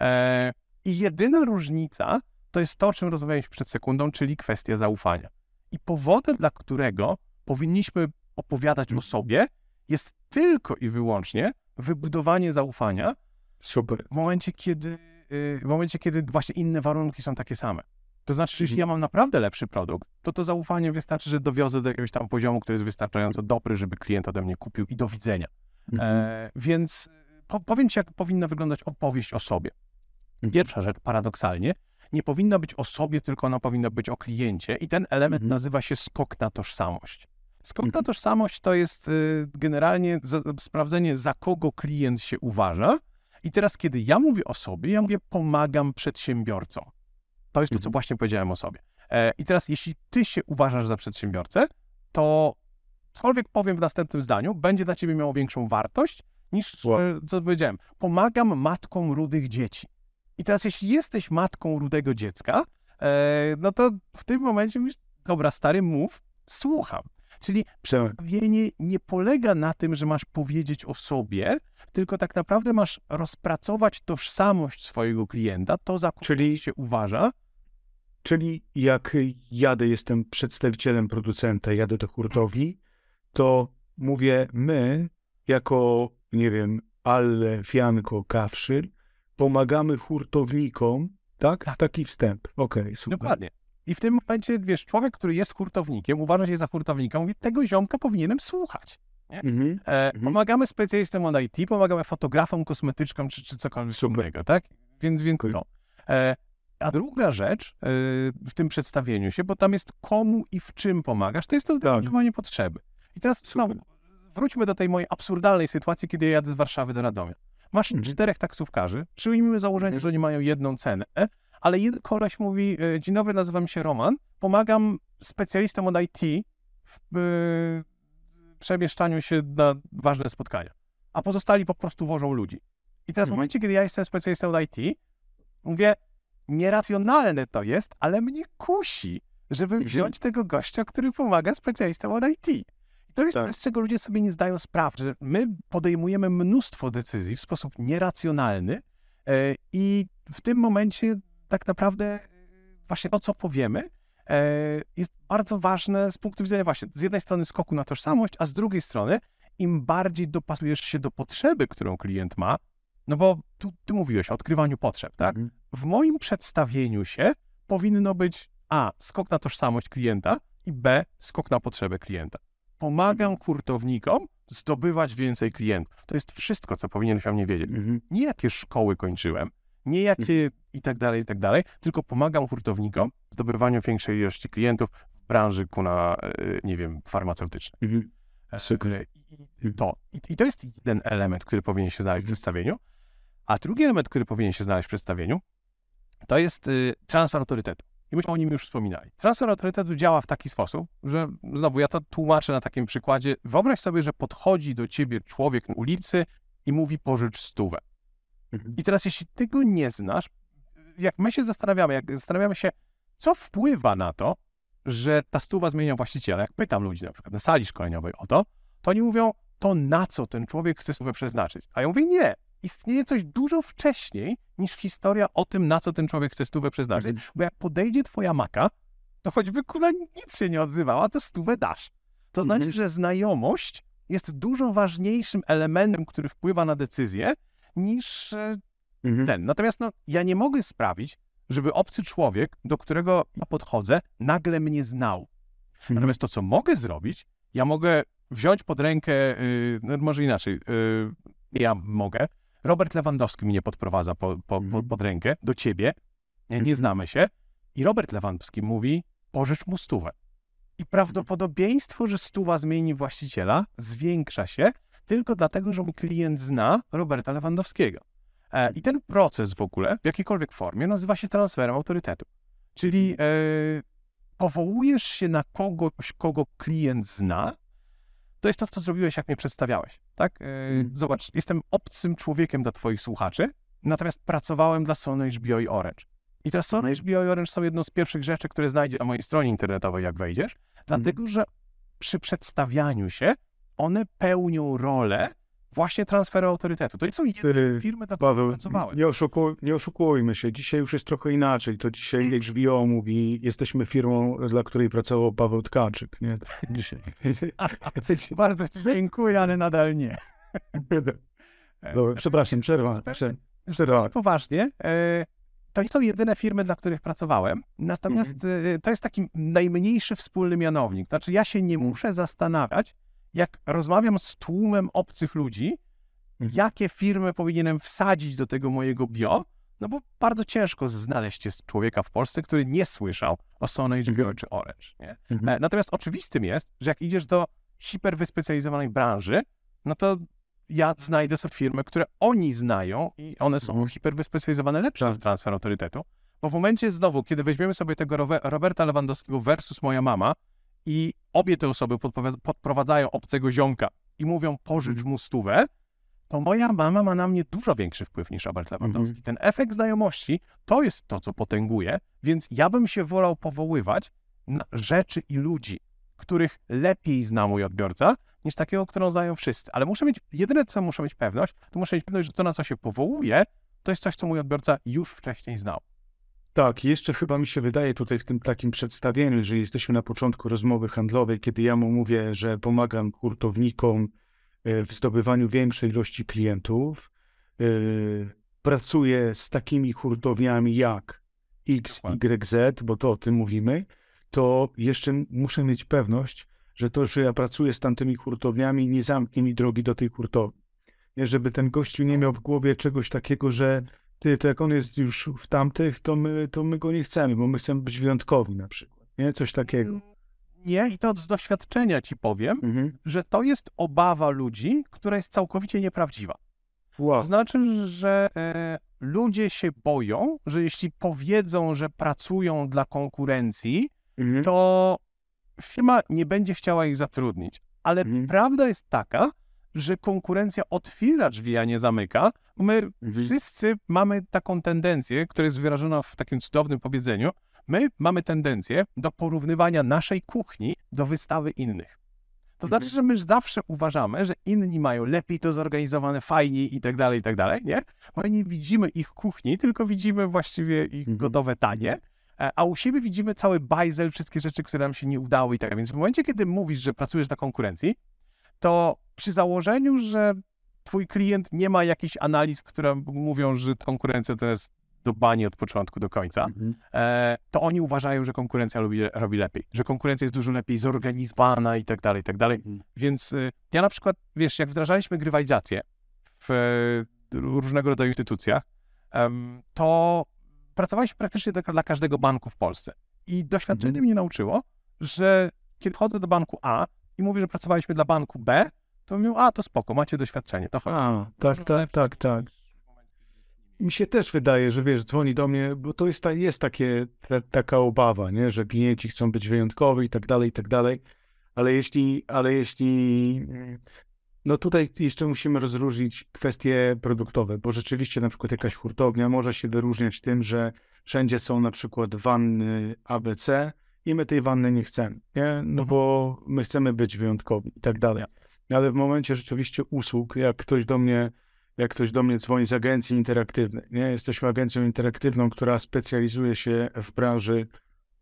E, I jedyna różnica to jest to, o czym rozmawialiśmy przed sekundą, czyli kwestia zaufania. I powodem, dla którego powinniśmy opowiadać mm. o sobie, jest tylko i wyłącznie wybudowanie zaufania Super. w momencie, kiedy, y, w momencie, kiedy właśnie inne warunki są takie same. To znaczy, jeśli mhm. ja mam naprawdę lepszy produkt, to to zaufanie wystarczy, że dowiozę do jakiegoś tam poziomu, który jest wystarczająco dobry, żeby klient ode mnie kupił i do widzenia. Mhm. E, więc po, powiem ci, jak powinna wyglądać opowieść o sobie. Mhm. Pierwsza rzecz, paradoksalnie, nie powinno być o sobie, tylko ono powinno być o kliencie i ten element mhm. nazywa się skok na tożsamość. Skok na mhm. tożsamość to jest y, generalnie za, sprawdzenie, za kogo klient się uważa. I teraz, kiedy ja mówię o sobie, ja mówię, pomagam przedsiębiorcom. To jest to, co mhm. właśnie powiedziałem o sobie. E, I teraz, jeśli ty się uważasz za przedsiębiorcę, to cokolwiek powiem w następnym zdaniu, będzie dla ciebie miało większą wartość niż wow. E, co powiedziałem. Pomagam matkom rudych dzieci. I teraz, jeśli jesteś matką rudego dziecka, e, no to w tym momencie mówisz, dobra, stary, mów, słucham. Czyli tak. przedstawienie nie polega na tym, że masz powiedzieć o sobie, tylko tak naprawdę masz rozpracować tożsamość swojego klienta, to za czyli się uważa. Czyli jak jadę, jestem przedstawicielem producenta, jadę do hurtowni, to mówię my, jako, nie wiem, Alle, Fianko, Kawszyl, pomagamy hurtownikom, tak? tak. Taki wstęp. Okej, okay, super. Dokładnie. I w tym momencie, wiesz, człowiek, który jest hurtownikiem, uważa się za hurtownika, mówi, tego ziomka powinienem słuchać. Mhm. E, mhm. pomagamy specjalistom od IT, pomagamy fotografom, kosmetyczkom czy, czy cokolwiek super. innego, tak? Więc, więc to. E, a druga rzecz e, w tym przedstawieniu się, bo tam jest komu i w czym pomagasz, to jest to tak. zdefiniowanie potrzeby. I teraz no, wróćmy do tej mojej absurdalnej sytuacji, kiedy jadę z Warszawy do Radomia. Masz czterech taksówkarzy, przyjmijmy założenie, że oni mają jedną cenę, ale jeden koleś mówi, e, dzień dobry, nazywam się Roman, pomagam specjalistom od IT w y, przemieszczaniu się na ważne spotkania, a pozostali po prostu wożą ludzi. I teraz w mhm. momencie, kiedy ja jestem specjalistą od IT, mówię, nieracjonalne to jest, ale mnie kusi, żeby mhm. wziąć tego gościa, który pomaga specjalistom od IT to jest tak. coś, z czego ludzie sobie nie zdają spraw, że my podejmujemy mnóstwo decyzji w sposób nieracjonalny e, i w tym momencie tak naprawdę e, właśnie to, co powiemy, e, jest bardzo ważne z punktu widzenia właśnie z jednej strony skoku na tożsamość, a z drugiej strony im bardziej dopasujesz się do potrzeby, którą klient ma, no bo tu, ty mówiłeś o odkrywaniu potrzeb, tak? Mhm. W moim przedstawieniu się powinno być a. skok na tożsamość klienta i b. skok na potrzebę klienta pomagam hurtownikom zdobywać więcej klientów. To jest wszystko, co powinieneś o mnie wiedzieć. Mhm. Nie jakie szkoły kończyłem, nie jakie itd. Mhm. i tak dalej, i tak dalej, tylko pomagam hurtownikom w zdobywaniu większej ilości klientów w branży kuna, e, nie wiem, farmaceutycznej. Mhm. E, e, mhm. To. I to jest jeden element, który powinien się znaleźć w mhm. przedstawieniu. A drugi element, który powinien się znaleźć w przedstawieniu, to jest y, transfer autorytetu. I myśmy o nim już wspominali. Transfer autorytetu działa w taki sposób, że znowu ja to tłumaczę na takim przykładzie. Wyobraź sobie, że podchodzi do ciebie człowiek na ulicy i mówi pożycz stówę. Mhm. I teraz jeśli ty go nie znasz, jak my się zastanawiamy, jak zastanawiamy się, co wpływa na to, że ta stuwa zmienia właściciela. Jak pytam ludzi na przykład na sali szkoleniowej o to, to oni mówią, to na co ten człowiek chce stówę przeznaczyć. A ja mówię, nie, istnieje coś dużo wcześniej niż historia o tym, na co ten człowiek chce stówę przeznaczyć. Mhm. Bo jak podejdzie twoja maka, to choćby kula nic się nie odzywała, to stówę dasz. To mhm. znaczy, że znajomość jest dużo ważniejszym elementem, który wpływa na decyzję, niż e, mhm. ten. Natomiast no, ja nie mogę sprawić, żeby obcy człowiek, do którego ja podchodzę, nagle mnie znał. Natomiast to, co mogę zrobić, ja mogę wziąć pod rękę, yy, no może inaczej, yy, ja mogę Robert Lewandowski mnie podprowadza po, po, mhm. pod rękę do ciebie, nie, nie mhm. znamy się, i Robert Lewandowski mówi, pożycz mu stówę. I prawdopodobieństwo, że stuwa zmieni właściciela, zwiększa się tylko dlatego, że mój klient zna Roberta Lewandowskiego. E, I ten proces w ogóle, w jakiejkolwiek formie, nazywa się transferem autorytetu. Czyli e, powołujesz się na kogoś, kogo klient zna, to jest to, co zrobiłeś, jak mnie przedstawiałeś, tak? E, mhm. Zobacz, jestem obcym człowiekiem dla twoich słuchaczy, natomiast pracowałem dla Sony HBO i Orange. I teraz Sony HBO mhm. i Orange są jedną z pierwszych rzeczy, które znajdziesz na mojej stronie internetowej, jak wejdziesz, mhm. dlatego, że przy przedstawianiu się one pełnią rolę, właśnie transfery autorytetu. To nie są jedyne firmy, dla które pracowałem. Nie, oszukuj, nie oszukujmy się, dzisiaj już jest trochę inaczej. To dzisiaj HBO mówi, jesteśmy firmą, dla której pracował Paweł Tkaczyk. Nie? Dzisiaj. Bardzo Ci dziękuję, ale nadal nie. Dobra, no, przepraszam, przerwa. przerwa. Poważnie. E, to nie są jedyne firmy, dla których pracowałem, natomiast mhm. e, to jest taki najmniejszy wspólny mianownik. Znaczy, ja się nie mhm. muszę zastanawiać, jak rozmawiam z tłumem obcych ludzi, mhm. jakie firmy powinienem wsadzić do tego mojego bio, no bo bardzo ciężko znaleźć jest człowieka w Polsce, który nie słyszał o Sony, HBO mhm. czy Orange. Nie? Mhm. E, natomiast oczywistym jest, że jak idziesz do hiperwyspecjalizowanej branży, no to ja znajdę sobie firmy, które oni znają i one są mhm. hiperwyspecjalizowane lepsze tak. transfer autorytetu. Bo w momencie znowu, kiedy weźmiemy sobie tego Roberta Lewandowskiego versus moja mama, i obie te osoby podprowadzają obcego ziomka i mówią pożycz mhm. mu stówę, to moja mama ma na mnie dużo większy wpływ niż Robert mhm. Lewandowski. Mm -hmm. Ten efekt znajomości to jest to, co potęguje, więc ja bym się wolał powoływać na rzeczy i ludzi, których lepiej zna mój odbiorca, niż takiego, którą znają wszyscy. Ale muszę mieć, jedyne co muszę mieć pewność, to muszę mieć pewność, że to, na co się powołuje, to jest coś, co mój odbiorca już wcześniej znał. Tak, jeszcze chyba mi się wydaje tutaj w tym takim przedstawieniu, że jesteśmy na początku rozmowy handlowej, kiedy ja mu mówię, że pomagam hurtownikom e, w zdobywaniu większej ilości klientów. E, pracuję z takimi hurtowniami jak X, Y, Z, bo to o tym mówimy, to jeszcze muszę mieć pewność, że to, że ja pracuję z tamtymi hurtowniami, nie zamknie mi drogi do tej hurtowni. Nie, żeby ten gościu nie miał w głowie czegoś takiego, że ty, to jak on jest już w tamtych, to my, to my go nie chcemy, bo my chcemy być wyjątkowi na przykład, nie? Coś takiego. Mm, nie, i to z doświadczenia ci powiem, mhm. że to jest obawa ludzi, która jest całkowicie nieprawdziwa. Wow. znaczy, że e, ludzie się boją, że jeśli powiedzą, że pracują dla konkurencji, mhm. to firma nie będzie chciała ich zatrudnić. Ale mhm. prawda jest taka, że konkurencja otwiera drzwi, a nie zamyka. My mhm. wszyscy mamy taką tendencję, która jest wyrażona w takim cudownym powiedzeniu. My mamy tendencję do porównywania naszej kuchni do wystawy innych. To mhm. znaczy, że my zawsze uważamy, że inni mają lepiej to zorganizowane, fajniej i tak dalej, i tak dalej, nie? My nie widzimy ich kuchni, tylko widzimy właściwie ich mhm. gotowe tanie, e, a u siebie widzimy cały bajzel, wszystkie rzeczy, które nam się nie udały i tak. Więc w momencie, kiedy mówisz, że pracujesz na konkurencji, to przy założeniu, że twój klient nie ma jakichś analiz, które mówią, że konkurencja to jest do bani od początku do końca, mhm. e, to oni uważają, że konkurencja robi, robi, lepiej, że konkurencja jest dużo lepiej zorganizowana i tak dalej, i tak dalej. Mhm. Więc y, ja na przykład, wiesz, jak wdrażaliśmy grywalizację w y, różnego rodzaju instytucjach, to pracowaliśmy praktycznie dla każdego banku w Polsce. I doświadczenie mhm. mnie nauczyło, że kiedy chodzę do banku A, i mówi, że pracowaliśmy dla banku B, to mówią, a to spoko, macie doświadczenie, to chodź. A, tak, no, tak, tak, tak. Mi się też wydaje, że wiesz, dzwoni do mnie, bo to jest, ta, jest takie, ta, taka obawa, nie? że klienci chcą być wyjątkowi i tak dalej, i tak dalej. Ale jeśli, ale jeśli, no tutaj jeszcze musimy rozróżnić kwestie produktowe, bo rzeczywiście na przykład jakaś hurtownia może się wyróżniać tym, że wszędzie są na przykład wanny ABC, i my tej wanny nie chcemy, nie? no mhm. bo my chcemy być wyjątkowi i tak dalej. Ale w momencie rzeczywiście usług, jak ktoś do mnie, jak ktoś do mnie dzwoni z agencji interaktywnej, nie? jesteśmy agencją interaktywną, która specjalizuje się w branży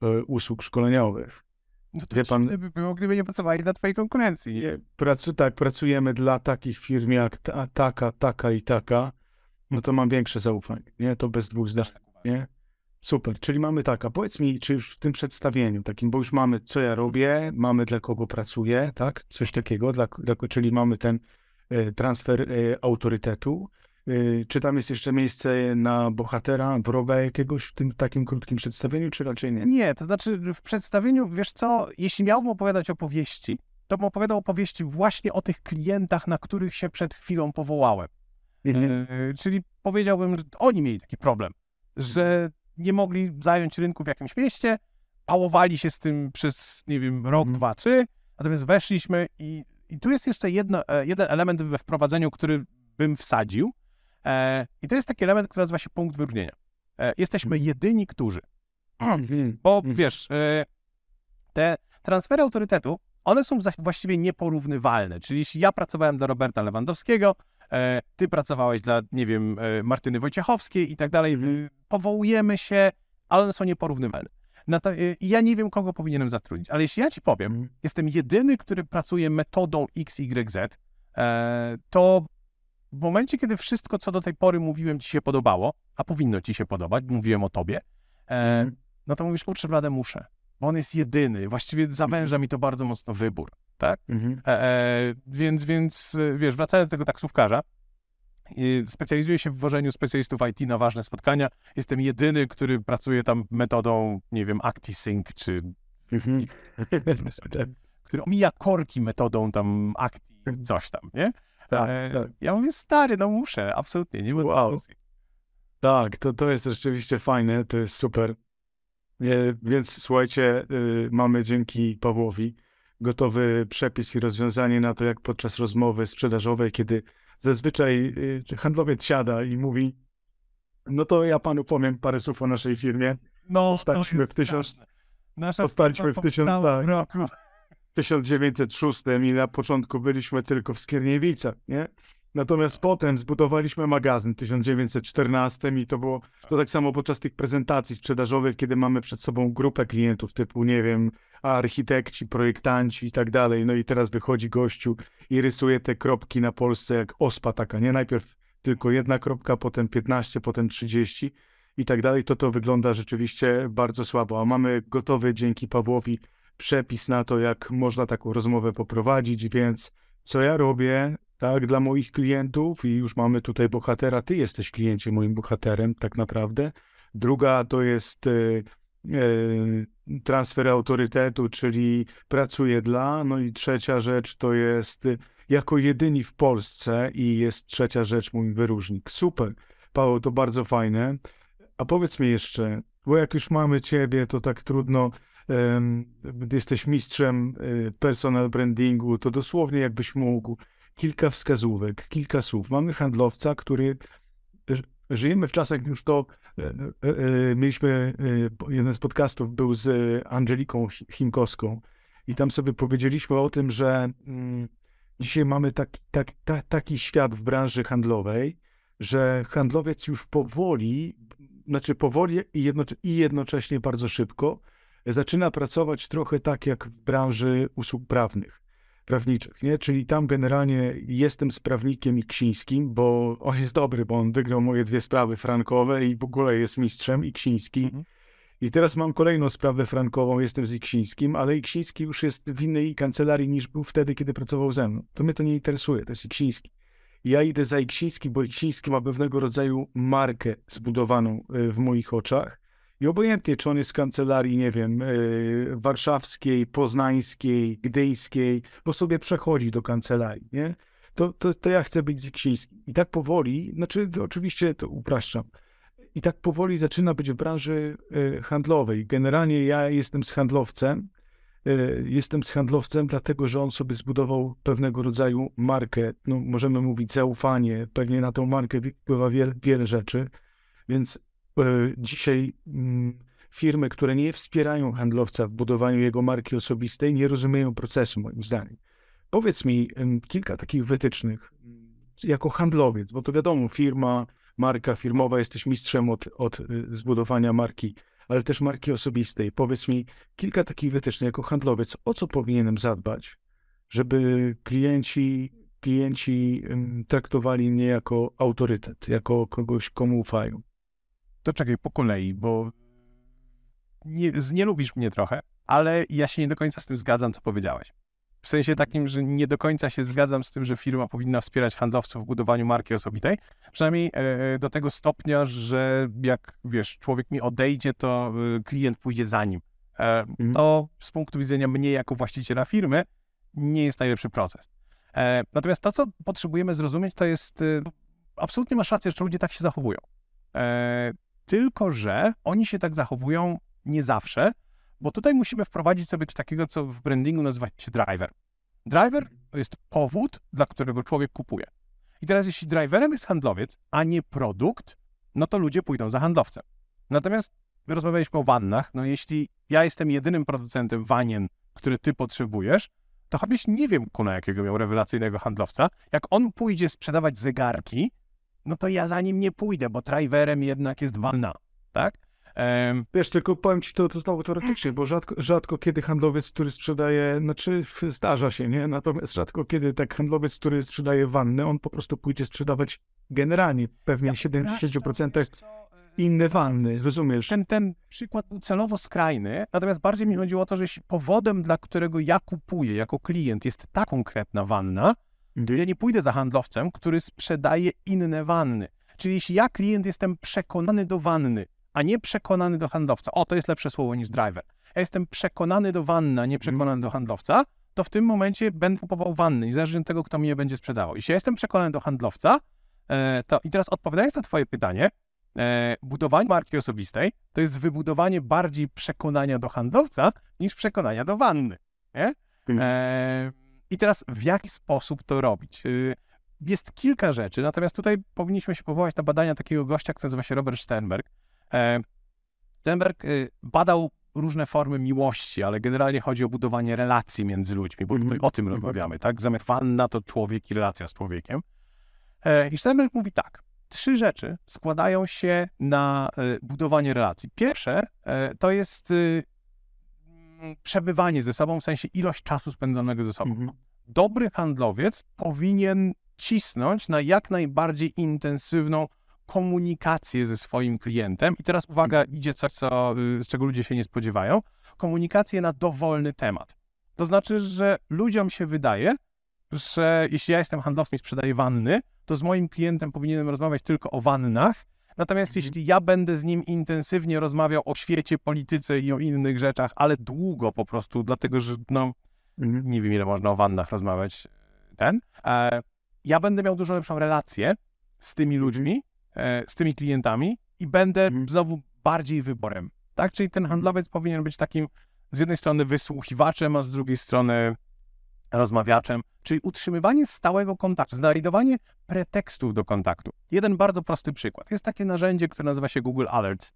y, usług szkoleniowych. No to pan, by było, gdyby nie pracowali dla twojej konkurencji. Nie, tak, pracujemy dla takich firm jak ta, taka, taka i taka, no to mam większe zaufanie, nie? To bez dwóch zdań, tak, nie? Super, czyli mamy tak, a powiedz mi, czy już w tym przedstawieniu takim, bo już mamy co ja robię, mamy dla kogo pracuję, tak, coś takiego, dla, dla, czyli mamy ten e, transfer e, autorytetu, e, czy tam jest jeszcze miejsce na bohatera, wroga jakiegoś w tym takim krótkim przedstawieniu, czy raczej nie? Nie, to znaczy w przedstawieniu, wiesz co, jeśli miałbym opowiadać opowieści, to bym opowiadał opowieści właśnie o tych klientach, na których się przed chwilą powołałem. Mhm. czyli powiedziałbym, że oni mieli taki problem, że nie mogli zająć rynku w jakimś mieście, pałowali się z tym przez, nie wiem, rok, mm. dwa, trzy, natomiast weszliśmy i, i tu jest jeszcze jedno, e, jeden element we wprowadzeniu, który bym wsadził e, i to jest taki element, który nazywa się punkt wyróżnienia. E, jesteśmy mhm. jedyni, którzy. Bo mhm. wiesz, e, te transfery autorytetu, one są właściwie nieporównywalne, czyli jeśli ja pracowałem dla Roberta Lewandowskiego, E, ty pracowałeś dla, nie wiem, e, Martyny Wojciechowskiej i tak dalej, mhm. y, powołujemy się, ale one są nieporównywalne. to, y, ja nie wiem, kogo powinienem zatrudnić, ale jeśli ja ci powiem, mhm. jestem jedyny, który pracuje metodą XYZ, e, to w momencie, kiedy wszystko, co do tej pory mówiłem, ci się podobało, a powinno ci się podobać, mówiłem o tobie, mhm. no to mówisz, kurczę, bladę muszę, bo on jest jedyny, właściwie zawęża mi to bardzo mocno wybór tak? Mhm. E, e, więc, więc, wiesz, wracając do tego taksówkarza, specjalizuję się w wożeniu specjalistów IT na ważne spotkania. Jestem jedyny, który pracuje tam metodą, nie wiem, ActiSync czy... Mhm. który omija korki metodą tam Acti, mhm. coś tam, nie? E, tak, e, tak. Ja mówię, stary, no muszę, absolutnie, nie będę wow. Tak, to, to jest rzeczywiście fajne, to jest super. E, więc słuchajcie, mamy dzięki Pawłowi gotowy przepis i rozwiązanie na to, jak podczas rozmowy sprzedażowej, kiedy zazwyczaj y, handlowiec siada i mówi, no to ja panu powiem parę słów o naszej firmie. No, powstaliśmy w tysiąc... Nasza powstaliśmy tak. w tysiąc... W 1906 i na początku byliśmy tylko w Skierniewicach, nie? Natomiast potem zbudowaliśmy magazyn w 1914 i to było to tak samo podczas tych prezentacji sprzedażowych, kiedy mamy przed sobą grupę klientów typu, nie wiem, architekci, projektanci i tak dalej. No i teraz wychodzi gościu i rysuje te kropki na Polsce jak ospa taka, nie? Najpierw tylko jedna kropka, potem 15, potem 30 i tak dalej. To to wygląda rzeczywiście bardzo słabo, a mamy gotowy dzięki Pawłowi przepis na to, jak można taką rozmowę poprowadzić, więc co ja robię, tak, dla moich klientów i już mamy tutaj bohatera, ty jesteś kliencie moim bohaterem tak naprawdę. Druga to jest e, e, transfer autorytetu, czyli pracuję dla. No i trzecia rzecz to jest e, jako jedyni w Polsce i jest trzecia rzecz mój wyróżnik. Super, Paweł, to bardzo fajne. A powiedz mi jeszcze, bo jak już mamy ciebie, to tak trudno jesteś mistrzem personal brandingu, to dosłownie jakbyś mógł kilka wskazówek, kilka słów. Mamy handlowca, który żyjemy w czasach już to, e, e, e, mieliśmy, jeden z podcastów był z Angeliką Chinkowską i tam sobie powiedzieliśmy o tym, że mm, dzisiaj mamy taki, tak, ta, taki świat w branży handlowej, że handlowiec już powoli, znaczy powoli i, jednocze i jednocześnie bardzo szybko zaczyna pracować trochę tak jak w branży usług prawnych prawniczych, nie? Czyli tam generalnie jestem z prawnikiem Ksińskim, bo on jest dobry, bo on wygrał moje dwie sprawy frankowe i w ogóle jest mistrzem Iksiński. Mhm. I teraz mam kolejną sprawę frankową, jestem z Iksińskim, ale Iksiński już jest w innej kancelarii niż był wtedy, kiedy pracował ze mną. To mnie to nie interesuje, to jest Iksiński. Ja idę za Iksiński, bo Iksiński ma pewnego rodzaju markę zbudowaną e, w moich oczach i obojętnie, czy on jest w kancelarii, nie wiem, yy, warszawskiej, poznańskiej, gdyjskiej, bo sobie przechodzi do kancelarii, nie? To, to, to ja chcę być Ziksiński. I tak powoli, znaczy oczywiście to upraszczam, i tak powoli zaczyna być w branży e, handlowej. Generalnie ja jestem z handlowcem, e, jestem z handlowcem, dlatego że on sobie zbudował pewnego rodzaju markę, no, możemy mówić zaufanie, pewnie na tą markę wpływa wiele, wiele rzeczy, więc E, dzisiaj mm, firmy, które nie wspierają handlowca w budowaniu jego marki osobistej, nie rozumieją procesu, moim zdaniem. Powiedz mi kilka takich wytycznych mm, jako handlowiec, bo to wiadomo, firma, marka firmowa, jesteś mistrzem od, od y, zbudowania marki, ale też marki osobistej. Powiedz mi kilka takich wytycznych jako handlowiec, o co powinienem zadbać, żeby klienci, klienci traktowali mnie jako autorytet, jako kogoś, komu ufają to czekaj, po kolei, bo nie, nie lubisz mnie trochę, ale ja się nie do końca z tym zgadzam, co powiedziałeś. W sensie takim, że nie do końca się zgadzam z tym, że firma powinna wspierać handlowców w budowaniu marki osobitej. Przynajmniej e, e, do tego stopnia, że jak wiesz, człowiek mi odejdzie, to e, klient pójdzie za nim. Mhm. To z punktu widzenia mnie jako właściciela firmy nie jest najlepszy proces. Natomiast to, co potrzebujemy zrozumieć, to jest absolutnie masz rację, że ludzie tak się zachowują. Tylko, że oni się tak zachowują nie zawsze, bo tutaj musimy wprowadzić sobie coś takiego, co w brandingu nazywa się driver. Driver to jest powód, dla którego człowiek kupuje. I teraz, jeśli driverem jest handlowiec, a nie produkt, no to ludzie pójdą za handlowcem. Natomiast my rozmawialiśmy o wannach, no jeśli ja jestem jedynym producentem wanien, który ty potrzebujesz, to Habieś nie wiem, kuna jakiego miał rewelacyjnego handlowca. Jak on pójdzie sprzedawać zegarki, no to ja za nim nie pójdę, bo driverem jednak jest wanna, tak? Um, Wiesz, tylko powiem ci to, to znowu teoretycznie, bo rzadko, rzadko kiedy handlowiec, który sprzedaje, znaczy zdarza się, nie? Natomiast rzadko kiedy tak handlowiec, który sprzedaje wanny, on po prostu pójdzie sprzedawać generalnie pewnie ja 70% e, inne wanny, rozumiesz? Ten, ten przykład był celowo skrajny, natomiast bardziej mi chodziło o to, że powodem, dla którego ja kupuję jako klient jest ta konkretna wanna, ja nie pójdę za handlowcem, który sprzedaje inne wanny. Czyli jeśli ja klient jestem przekonany do wanny, a nie przekonany do handlowca, o to jest lepsze słowo niż driver. Ja jestem przekonany do wanny, a nie mhm. przekonany do handlowca, to w tym momencie będę kupował wanny, niezależnie od tego, kto mi je będzie sprzedawał. Jeśli ja jestem przekonany do handlowca, e, to i teraz odpowiadając na Twoje pytanie, e, budowanie marki osobistej to jest wybudowanie bardziej przekonania do handlowca niż przekonania do wanny. Nie? Mhm. E, i teraz w jaki sposób to robić? Y, jest kilka rzeczy, natomiast tutaj powinniśmy się powołać na badania takiego gościa, który nazywa się Robert Sternberg. E, Sternberg y, badał różne formy miłości, ale generalnie chodzi o budowanie relacji między ludźmi, bo tutaj mhm. o tym rozmawiamy, tak? Zamiast wanna to człowiek i relacja z człowiekiem. E, I Sternberg mówi tak, trzy rzeczy składają się na y, budowanie relacji. Pierwsze e, to jest przebywanie ze sobą, w sensie ilość czasu spędzonego ze sobą. Mhm. Dobry handlowiec powinien cisnąć na jak najbardziej intensywną komunikację ze swoim klientem. I teraz uwaga, mhm. idzie coś, co, y, z czego ludzie się nie spodziewają. Komunikację na dowolny temat. To znaczy, że ludziom się wydaje, że jeśli ja jestem handlowcem i sprzedaję wanny, to z moim klientem powinienem rozmawiać tylko o wannach, Natomiast mhm. jeśli ja będę z nim intensywnie rozmawiał o świecie, polityce i o innych rzeczach, ale długo po prostu, dlatego że no, mhm. nie wiem ile można o wannach rozmawiać, e, ten, e, ja będę miał dużo lepszą relację z tymi mhm. ludźmi, e, z tymi klientami i będę mhm. znowu bardziej wyborem. Tak? Czyli ten mhm. handlowiec powinien być takim z jednej strony wysłuchiwaczem, a z drugiej strony rozmawiaczem, czyli utrzymywanie stałego kontaktu, znajdowanie pretekstów do kontaktu. Jeden bardzo prosty przykład. Jest takie narzędzie, które nazywa się Google Alerts.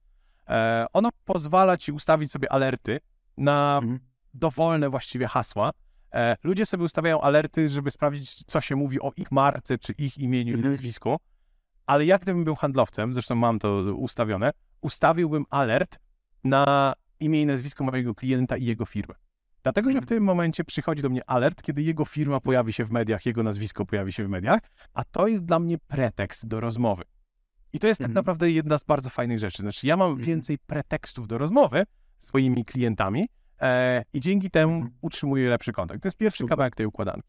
E, ono pozwala ci ustawić sobie alerty na mhm. dowolne właściwie hasła. E, ludzie sobie ustawiają alerty, żeby sprawdzić, co się mówi o ich marce, czy ich imieniu i mhm. nazwisku. Ale jak gdybym był handlowcem, zresztą mam to ustawione, ustawiłbym alert na imię i nazwisko mojego klienta i jego firmy. Dlatego, że w mhm. tym momencie przychodzi do mnie alert, kiedy jego firma pojawi się w mediach, jego nazwisko pojawi się w mediach, a to jest dla mnie pretekst do rozmowy. I to jest tak mhm. naprawdę jedna z bardzo fajnych rzeczy. Znaczy, ja mam mhm. więcej pretekstów do rozmowy z swoimi klientami e, i dzięki temu utrzymuję lepszy kontakt. To jest pierwszy kawałek tej układanki.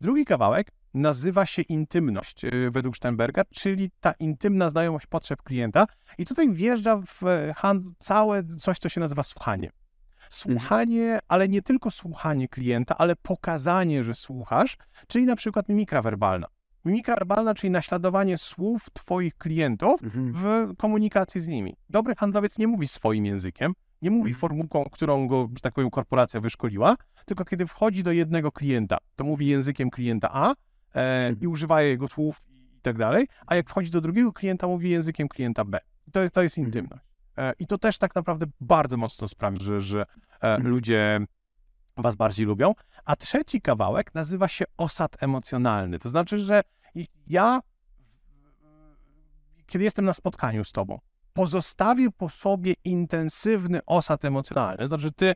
Drugi kawałek nazywa się intymność e, według Sztenberga, czyli ta intymna znajomość potrzeb klienta. I tutaj wjeżdża w handl całe coś, co się nazywa słuchanie słuchanie, ale nie tylko słuchanie klienta, ale pokazanie, że słuchasz, czyli na przykład mimikra werbalna. Mimikra werbalna, czyli naśladowanie słów Twoich klientów mhm. w komunikacji z nimi. Dobry handlowiec nie mówi swoim językiem, nie mówi mhm. formułką, którą go, że tak powiem, korporacja wyszkoliła, tylko kiedy wchodzi do jednego klienta, to mówi językiem klienta A e, mhm. i używa jego słów i tak dalej, a jak wchodzi do drugiego klienta, mówi językiem klienta B. To, to jest intymność. E, I to też tak naprawdę bardzo mocno sprawi, że, że e, mhm. ludzie was bardziej lubią. A trzeci kawałek nazywa się osad emocjonalny. To znaczy, że ja, kiedy jestem na spotkaniu z tobą, pozostawię po sobie intensywny osad emocjonalny. To znaczy, ty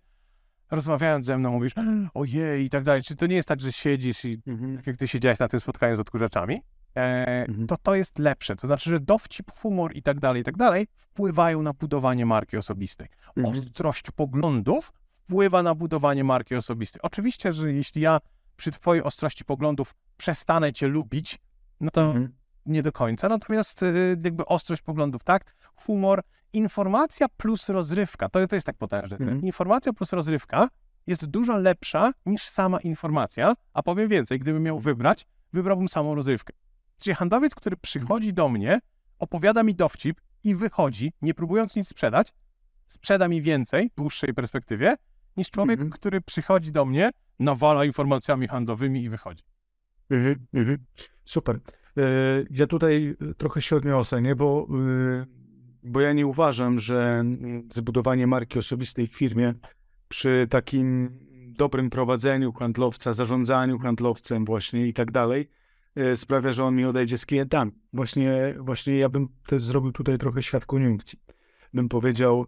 rozmawiając ze mną mówisz, ojej i tak dalej. Czy to nie jest tak, że siedzisz i mhm. tak jak ty siedziałeś na tym spotkaniu z odkurzaczami? E, mhm. to to jest lepsze. To znaczy, że dowcip, humor i tak dalej, i tak dalej wpływają na budowanie marki osobistej. Mhm. Ostrość poglądów wpływa na budowanie marki osobistej. Oczywiście, że jeśli ja przy twojej ostrości poglądów przestanę cię lubić, no to mhm. nie do końca. Natomiast y, jakby ostrość poglądów, tak? Humor, informacja plus rozrywka. To, to jest tak potężne. mhm. Informacja plus rozrywka jest dużo lepsza niż sama informacja, a powiem więcej, gdybym miał wybrać, wybrałbym samą rozrywkę. Czyli handlowiec, który przychodzi do mnie, opowiada mi dowcip i wychodzi, nie próbując nic sprzedać, sprzeda mi więcej w dłuższej perspektywie, niż człowiek, mm -hmm. który przychodzi do mnie, nawala no informacjami handlowymi i wychodzi. Mhm, mhm. Super. E, ja tutaj e, trochę się odniosę, nie? Bo, e, bo ja nie uważam, że zbudowanie marki osobistej w firmie przy takim dobrym prowadzeniu handlowca, zarządzaniu handlowcem właśnie i tak dalej, Y, sprawia, że on mi odejdzie z klientami. Właśnie, właśnie ja bym też zrobił tutaj trochę świat koniunkcji. Bym powiedział,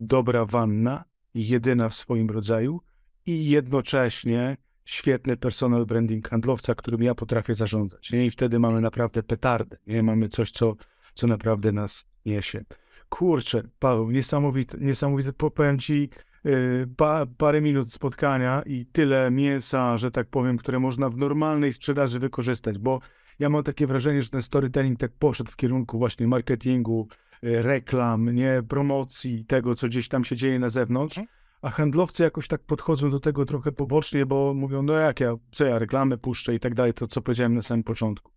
dobra wanna, jedyna w swoim rodzaju i jednocześnie świetny personal branding handlowca, którym ja potrafię zarządzać. I wtedy mamy naprawdę petardę, nie? mamy coś, co, co naprawdę nas niesie. Kurczę, Paweł, niesamowite, niesamowite, powiem Ci, Y, pa, parę minut spotkania i tyle mięsa, że tak powiem, które można w normalnej sprzedaży wykorzystać, bo ja mam takie wrażenie, że ten storytelling tak poszedł w kierunku właśnie marketingu, y, reklam, nie promocji, tego, co gdzieś tam się dzieje na zewnątrz. Mhm. A handlowcy jakoś tak podchodzą do tego trochę pobocznie, bo mówią, no jak ja, co ja reklamy puszczę i tak dalej, to co powiedziałem na samym początku.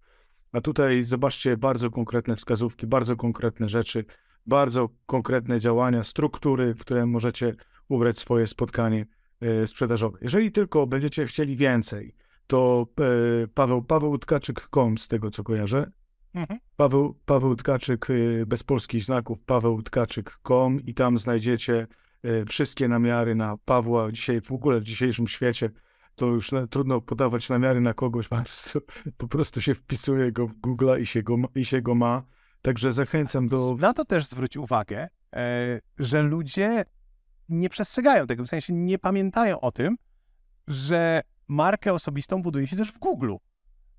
A tutaj zobaczcie bardzo konkretne wskazówki, bardzo konkretne rzeczy, bardzo konkretne działania, struktury, w które możecie ubrać swoje spotkanie e, sprzedażowe. Jeżeli tylko będziecie chcieli więcej, to e, Paweł, Paweł Tkaczyk.com z tego co kojarzę. Mhm. Paweł, Paweł Tkaczyk e, bez polskich znaków, Paweł Tkaczyk.com i tam znajdziecie wszystkie namiary na Pawła. Dzisiaj w ogóle w dzisiejszym świecie to już na, trudno podawać namiary na kogoś, po prostu, po prostu się wpisuje go w Google i i się go ma. Także zachęcam do. Na to też zwróć uwagę, że ludzie nie przestrzegają tego, w sensie nie pamiętają o tym, że markę osobistą buduje się też w Google.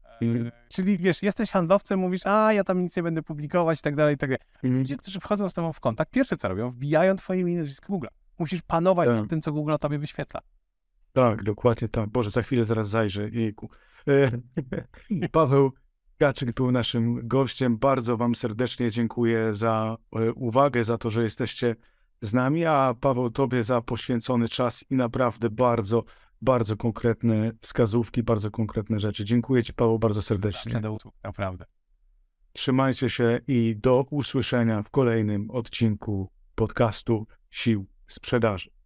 E, czyli wiesz, jesteś handlowcem, mówisz, a ja tam nic nie będę publikować i tak dalej, i tak dalej. Mhm. Ludzie, którzy wchodzą z tobą w kontakt, pierwsze co robią, wbijają twoje imię i nazwisko Google. Musisz panować tak. nad tym, co Google o tobie wyświetla. Tak, dokładnie tak. Boże, za chwilę zaraz zajrzę. Jejku. E, Paweł Kaczyk był naszym gościem. Bardzo wam serdecznie dziękuję za e, uwagę, za to, że jesteście z nami, a Paweł Tobie za poświęcony czas i naprawdę bardzo, bardzo konkretne wskazówki, bardzo konkretne rzeczy. Dziękuję Ci Paweł bardzo serdecznie. Naprawdę. Trzymajcie się i do usłyszenia w kolejnym odcinku podcastu Sił Sprzedaży.